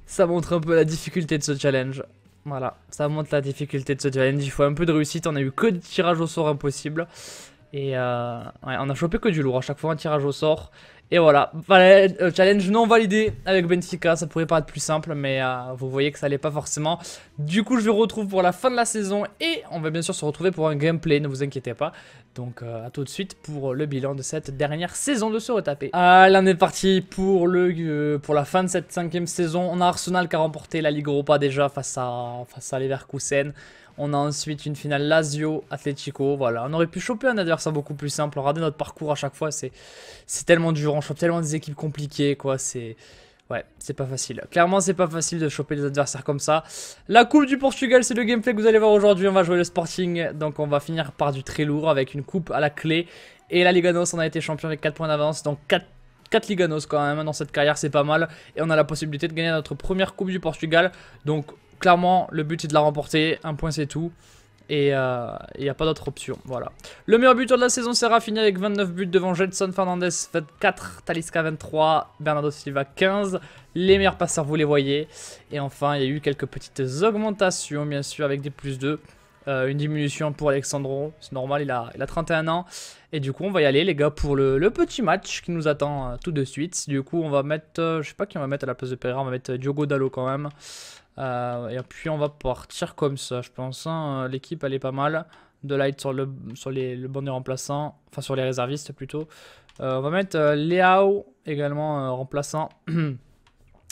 Ça montre un peu la difficulté de ce challenge. Voilà, ça montre la difficulté de ce challenge. Il faut un peu de réussite. On a eu que de tirage au sort impossible. Et euh, on a chopé que du lourd. À chaque fois, un tirage au sort. Et voilà, euh, challenge non validé avec Benfica, ça pourrait paraître plus simple, mais euh, vous voyez que ça l'est pas forcément. Du coup, je vous retrouve pour la fin de la saison et on va bien sûr se retrouver pour un gameplay, ne vous inquiétez pas. Donc euh, à tout de suite pour le bilan de cette dernière saison de se retaper. Allez, on est parti pour, le, pour la fin de cette cinquième saison. On a Arsenal qui a remporté la Ligue Europa déjà face à, face à Leverkusen. On a ensuite une finale Lazio-Atletico. Voilà, on aurait pu choper un adversaire beaucoup plus simple. Regardez notre parcours à chaque fois, c'est tellement dur. On chope tellement des équipes compliquées, quoi. C'est... Ouais, c'est pas facile. Clairement, c'est pas facile de choper des adversaires comme ça. La Coupe du Portugal, c'est le gameplay que vous allez voir aujourd'hui. On va jouer le Sporting, donc on va finir par du très lourd avec une coupe à la clé. Et la Liga on a été champion avec 4 points d'avance, donc 4 4 Liganos quand même dans cette carrière, c'est pas mal. Et on a la possibilité de gagner notre première Coupe du Portugal. Donc clairement, le but est de la remporter. Un point, c'est tout. Et il euh, n'y a pas d'autre option. Voilà. Le meilleur buteur de la saison, sera fini avec 29 buts devant Jetson Fernandez 24, Talisca 23, Bernardo Silva 15. Les meilleurs passeurs, vous les voyez. Et enfin, il y a eu quelques petites augmentations, bien sûr, avec des plus 2. Euh, une diminution pour Alexandro, c'est normal, il a, il a 31 ans. Et du coup, on va y aller, les gars, pour le, petit match qui nous attend euh, tout de suite. Du coup, on va mettre, je sais pas qui on va mettre à la place de Pereira, on va mettre Diogo Dallo quand même. Euh, et puis on va partir comme ça, je pense. Hein. Euh, l'équipe, elle est pas mal. De light sur le, sur les, le banc des remplaçants, enfin sur les réservistes plutôt. Euh, on va mettre euh, également remplaçant.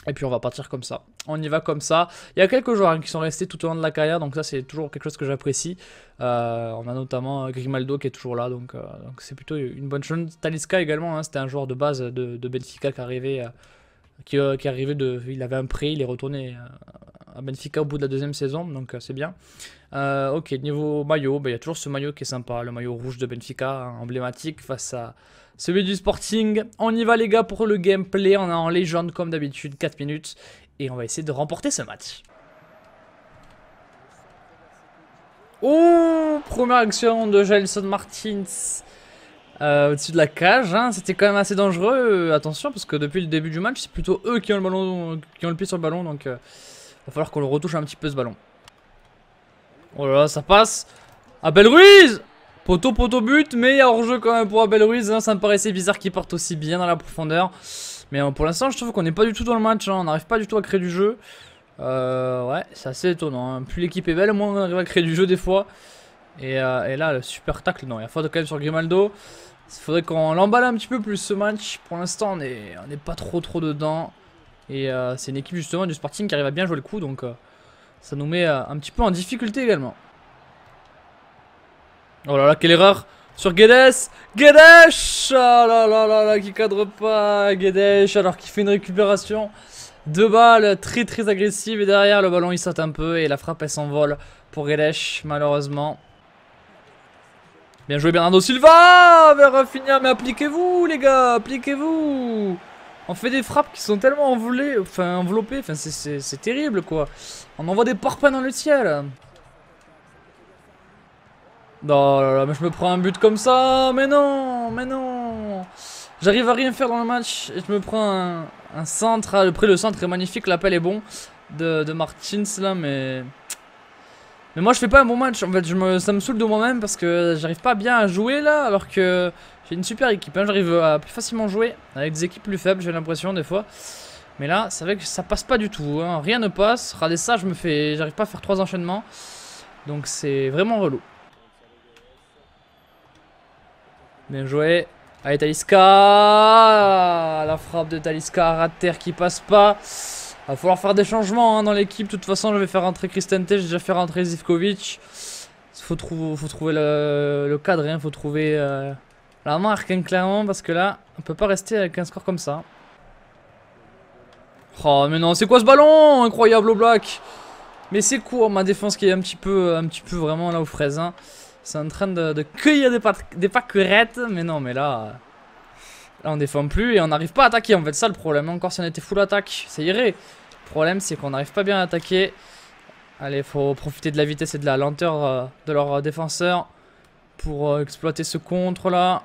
et puis on va partir comme ça. On y va comme ça. Il y a quelques joueurs hein, qui sont restés tout au long de la carrière, donc ça c'est toujours quelque chose que j'apprécie. on a notamment Grimaldo qui est toujours là, donc c'est plutôt une bonne chose. Talisca également, hein. c'était un joueur de base de, de Benfica qui arrivait euh, euh, qui, est arrivé de. Il avait un prêt, il est retourné euh, à Benfica au bout de la deuxième saison, donc euh, c'est bien. ok, niveau maillot, ben, il y a toujours ce maillot qui est sympa, le maillot rouge de Benfica, emblématique face à celui du Sporting. On y va les gars pour le gameplay, on est en légende comme d'habitude, 4 minutes, et on va essayer de remporter ce match. Oh, première action de Gelson Martins. Euh, au-dessus de la cage. Hein, c'était quand même assez dangereux. Euh, attention, parce que depuis le début du match, c'est plutôt eux qui ont le ballon, qui ont le pied sur le ballon. Donc, il euh, va falloir qu'on le retouche un petit peu ce ballon. Oh là là, ça passe. Abel Ruiz Poteau, poteau, but. Mais il y a hors-jeu quand même pour Abel Ruiz. Hein, ça me paraissait bizarre qu'il parte aussi bien dans la profondeur. Mais pour l'instant, je trouve qu'on n'est pas du tout dans le match. Hein, on n'arrive pas du tout à créer du jeu. ouais, c'est assez étonnant. Plus l'équipe est belle, moins on arrive à créer du jeu des fois. Et, là, le super tacle, non, il y a faute quand même sur Grimaldo. Il faudrait qu'on l'emballe un petit peu plus ce match. Pour l'instant, on n'est pas trop trop dedans. Et euh, c'est une équipe justement du Sporting qui arrive à bien jouer le coup. Donc euh, ça nous met euh, un petit peu en difficulté également. Oh là là, quelle erreur sur Guedes Guedes Oh là là là là, qui cadre pas Guedes alors qu'il fait une récupération. Deux balles très très agressive. et derrière le ballon il saute un peu et la frappe elle s'envole pour Guedes malheureusement. Bien joué Bernardo Silva vers Raffinia, mais appliquez-vous les gars, appliquez-vous On fait des frappes qui sont tellement envolées, enfin enveloppées, enfin c'est terrible quoi. On envoie des parpaings dans le ciel. Non, oh mais je me prends un but comme ça, mais non, mais non J'arrive à rien faire dans le match et je me prends un, un centre, après le centre est magnifique, l'appel est bon de, de Martins là, mais... Mais moi je fais pas un bon match, en fait je ça me saoule de moi-même parce que j'arrive pas bien à jouer là alors que j'ai une super équipe, hein. j'arrive à plus facilement jouer avec des équipes plus faibles j'ai l'impression des fois. Mais là c'est vrai que ça passe pas du tout, hein. rien ne passe, regardez ça je me fais, j'arrive pas à faire trois enchaînements. Donc c'est vraiment relou. Bien joué. Allez Taliska La frappe de Taliska à terre qui passe pas. Va falloir faire des changements hein, dans l'équipe. De toute façon, je vais faire rentrer Kristente, j'ai déjà fait rentrer Zivkovic. Faut, faut trouver le, cadre, il hein. faut trouver euh, la marque, hein, clairement, parce que là, on peut pas rester avec un score comme ça. Oh, mais non, c'est quoi ce ballon Incroyable au black Mais c'est quoi ma défense qui est un petit peu, un petit peu vraiment là aux fraises. C'est en train de, cueillir des, des pâquerettes, mais non, mais là... Là, on défend plus et on n'arrive pas à attaquer. En fait, ça le problème. Encore si on était full attaque, ça irait. Le problème, c'est qu'on n'arrive pas bien à attaquer. Allez, faut profiter de la vitesse et de la lenteur euh, de leur euh, défenseur pour euh, exploiter ce contre-là.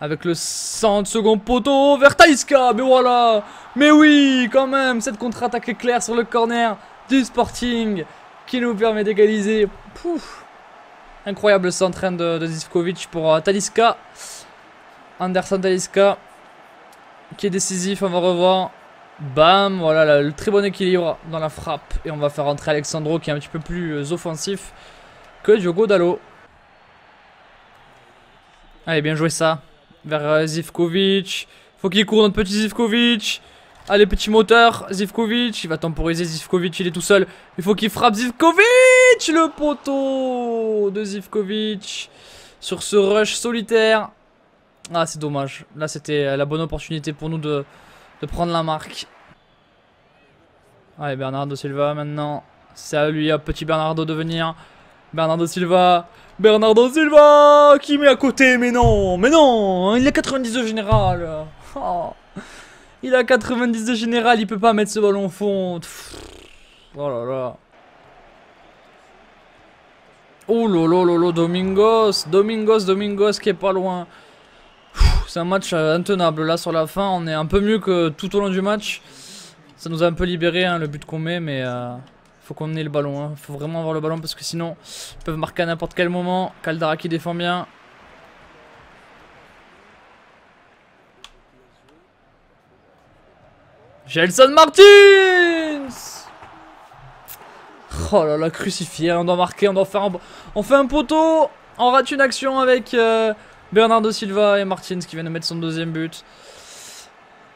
Avec le centre, second poteau, Taliska. mais voilà Mais oui, quand même, cette contre-attaque éclair sur le corner du Sporting qui nous permet d'égaliser. Incroyable centre hein, de, de Zivkovic pour Taliska. Anderson Taliska qui est décisif. On va revoir. Bam, voilà le très bon équilibre dans la frappe. Et on va faire rentrer Alexandro qui est un petit peu plus euh, offensif que Diogo Dallo. Allez, bien joué ça. Vers euh, Zivkovic. Faut qu'il court notre petit Zivkovic. Allez, petit moteur, Zivkovic. Il va temporiser Zivkovic, il est tout seul. Il faut qu'il frappe Zivkovic Le poteau de Zivkovic. Sur ce rush solitaire. Ah, c'est dommage. Là, c'était euh, la bonne opportunité pour nous de, prendre la marque. Allez, Bernardo Silva maintenant. C'est à lui, à petit Bernardo de venir. Bernardo Silva. Bernardo Silva qui met à côté. Mais non, mais non, hein, il a 92 général. Oh. Il a 92 général, il peut pas mettre ce ballon en fond. Oh là là. Oh là là, Domingos, Domingos, Domingos qui est pas loin. C'est un match euh, intenable. Là, sur la fin, on est un peu mieux que tout au long du match. Ça nous a un peu libéré hein, le but qu'on met, mais euh, faut qu'on ait le ballon. Hein. Faut vraiment avoir le ballon parce que sinon, ils peuvent marquer à n'importe quel moment. Caldara qui défend bien. Gelson Martins Oh là là, crucifié, hein. on doit marquer, on doit faire un... On fait un poteau, on rate une action avec... Euh, Bernardo Silva et Martins qui viennent de mettre son deuxième but.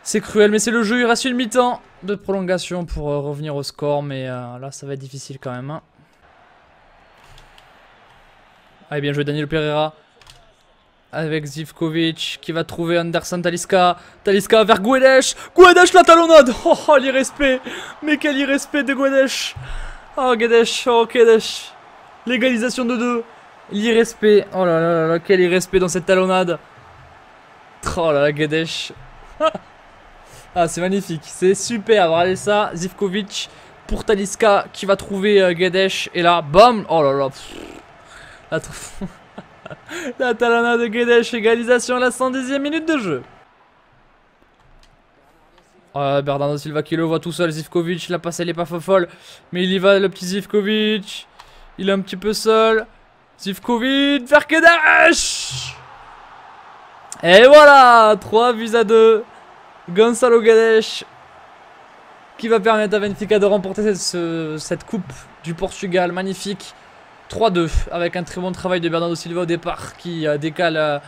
C'est cruel, mais c'est le jeu. Il reste une mi-temps de prolongation pour euh, revenir au score. Mais euh, là, ça va être difficile quand même. Hein. Allez, bien joué Daniel Pereira. Avec Zivkovic qui va trouver Anderson Taliska. Taliska vers Guedes. Guedes la talonnade. Oh, oh, l'irrespect. Mais quel irrespect de Guedes. Oh, Guedes. Oh, Guedes. L'égalisation de deux L'irrespect. Oh là là là quel irrespect dans cette talonnade. Oh là là, Gedesh. ah, c'est magnifique. C'est super. allez ça. Zivkovic pour Taliska qui va trouver euh, Gedesh. Et là, bam. Oh là là. La, la talonnade de Gedesh. Égalisation à la 110e minute de jeu. Ah, Bernardo Silva qui le voit tout seul, Zivkovic, la passe elle est pas folle, mais il y va le petit Zivkovic, il est un petit peu seul, Zivkovic vers Kedesh Et voilà 3 buts à 2. Gonzalo Gadesh! qui va permettre à Benfica de remporter cette, coupe du Portugal. Magnifique. 3-2 avec un très bon travail de Bernardo Silva au départ qui euh, décale euh,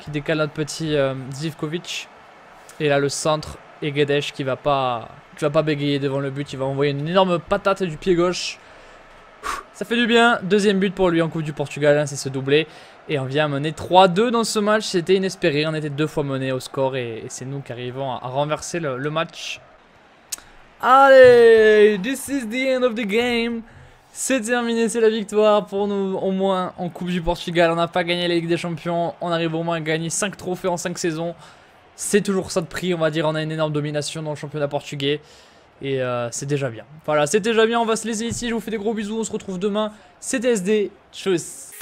qui décale notre petit Zivkovic. Euh, et là le centre et Guedes qui va pas qui va pas bégayer devant le but, il va envoyer une énorme patate du pied gauche. Ça fait du bien. Deuxième but pour lui en Coupe du Portugal, hein, c'est se doublé. Et on vient mener 3-2 dans ce match. C'était inespéré. On était deux fois mené au score et, c'est nous qui arrivons à, renverser le, match. Allez, this is the end of the game. C'est terminé, c'est la victoire pour nous au moins en Coupe du Portugal. On n'a pas gagné la Ligue des Champions. On arrive au moins à gagner 5 trophées en 5 saisons. C'est toujours ça de prix, on va dire. On a une énorme domination dans le championnat portugais. Et euh, c'est déjà bien. Voilà, c'est déjà bien. On va se laisser ici. Je vous fais des gros bisous. On se retrouve demain. C'était SD. Tchuss.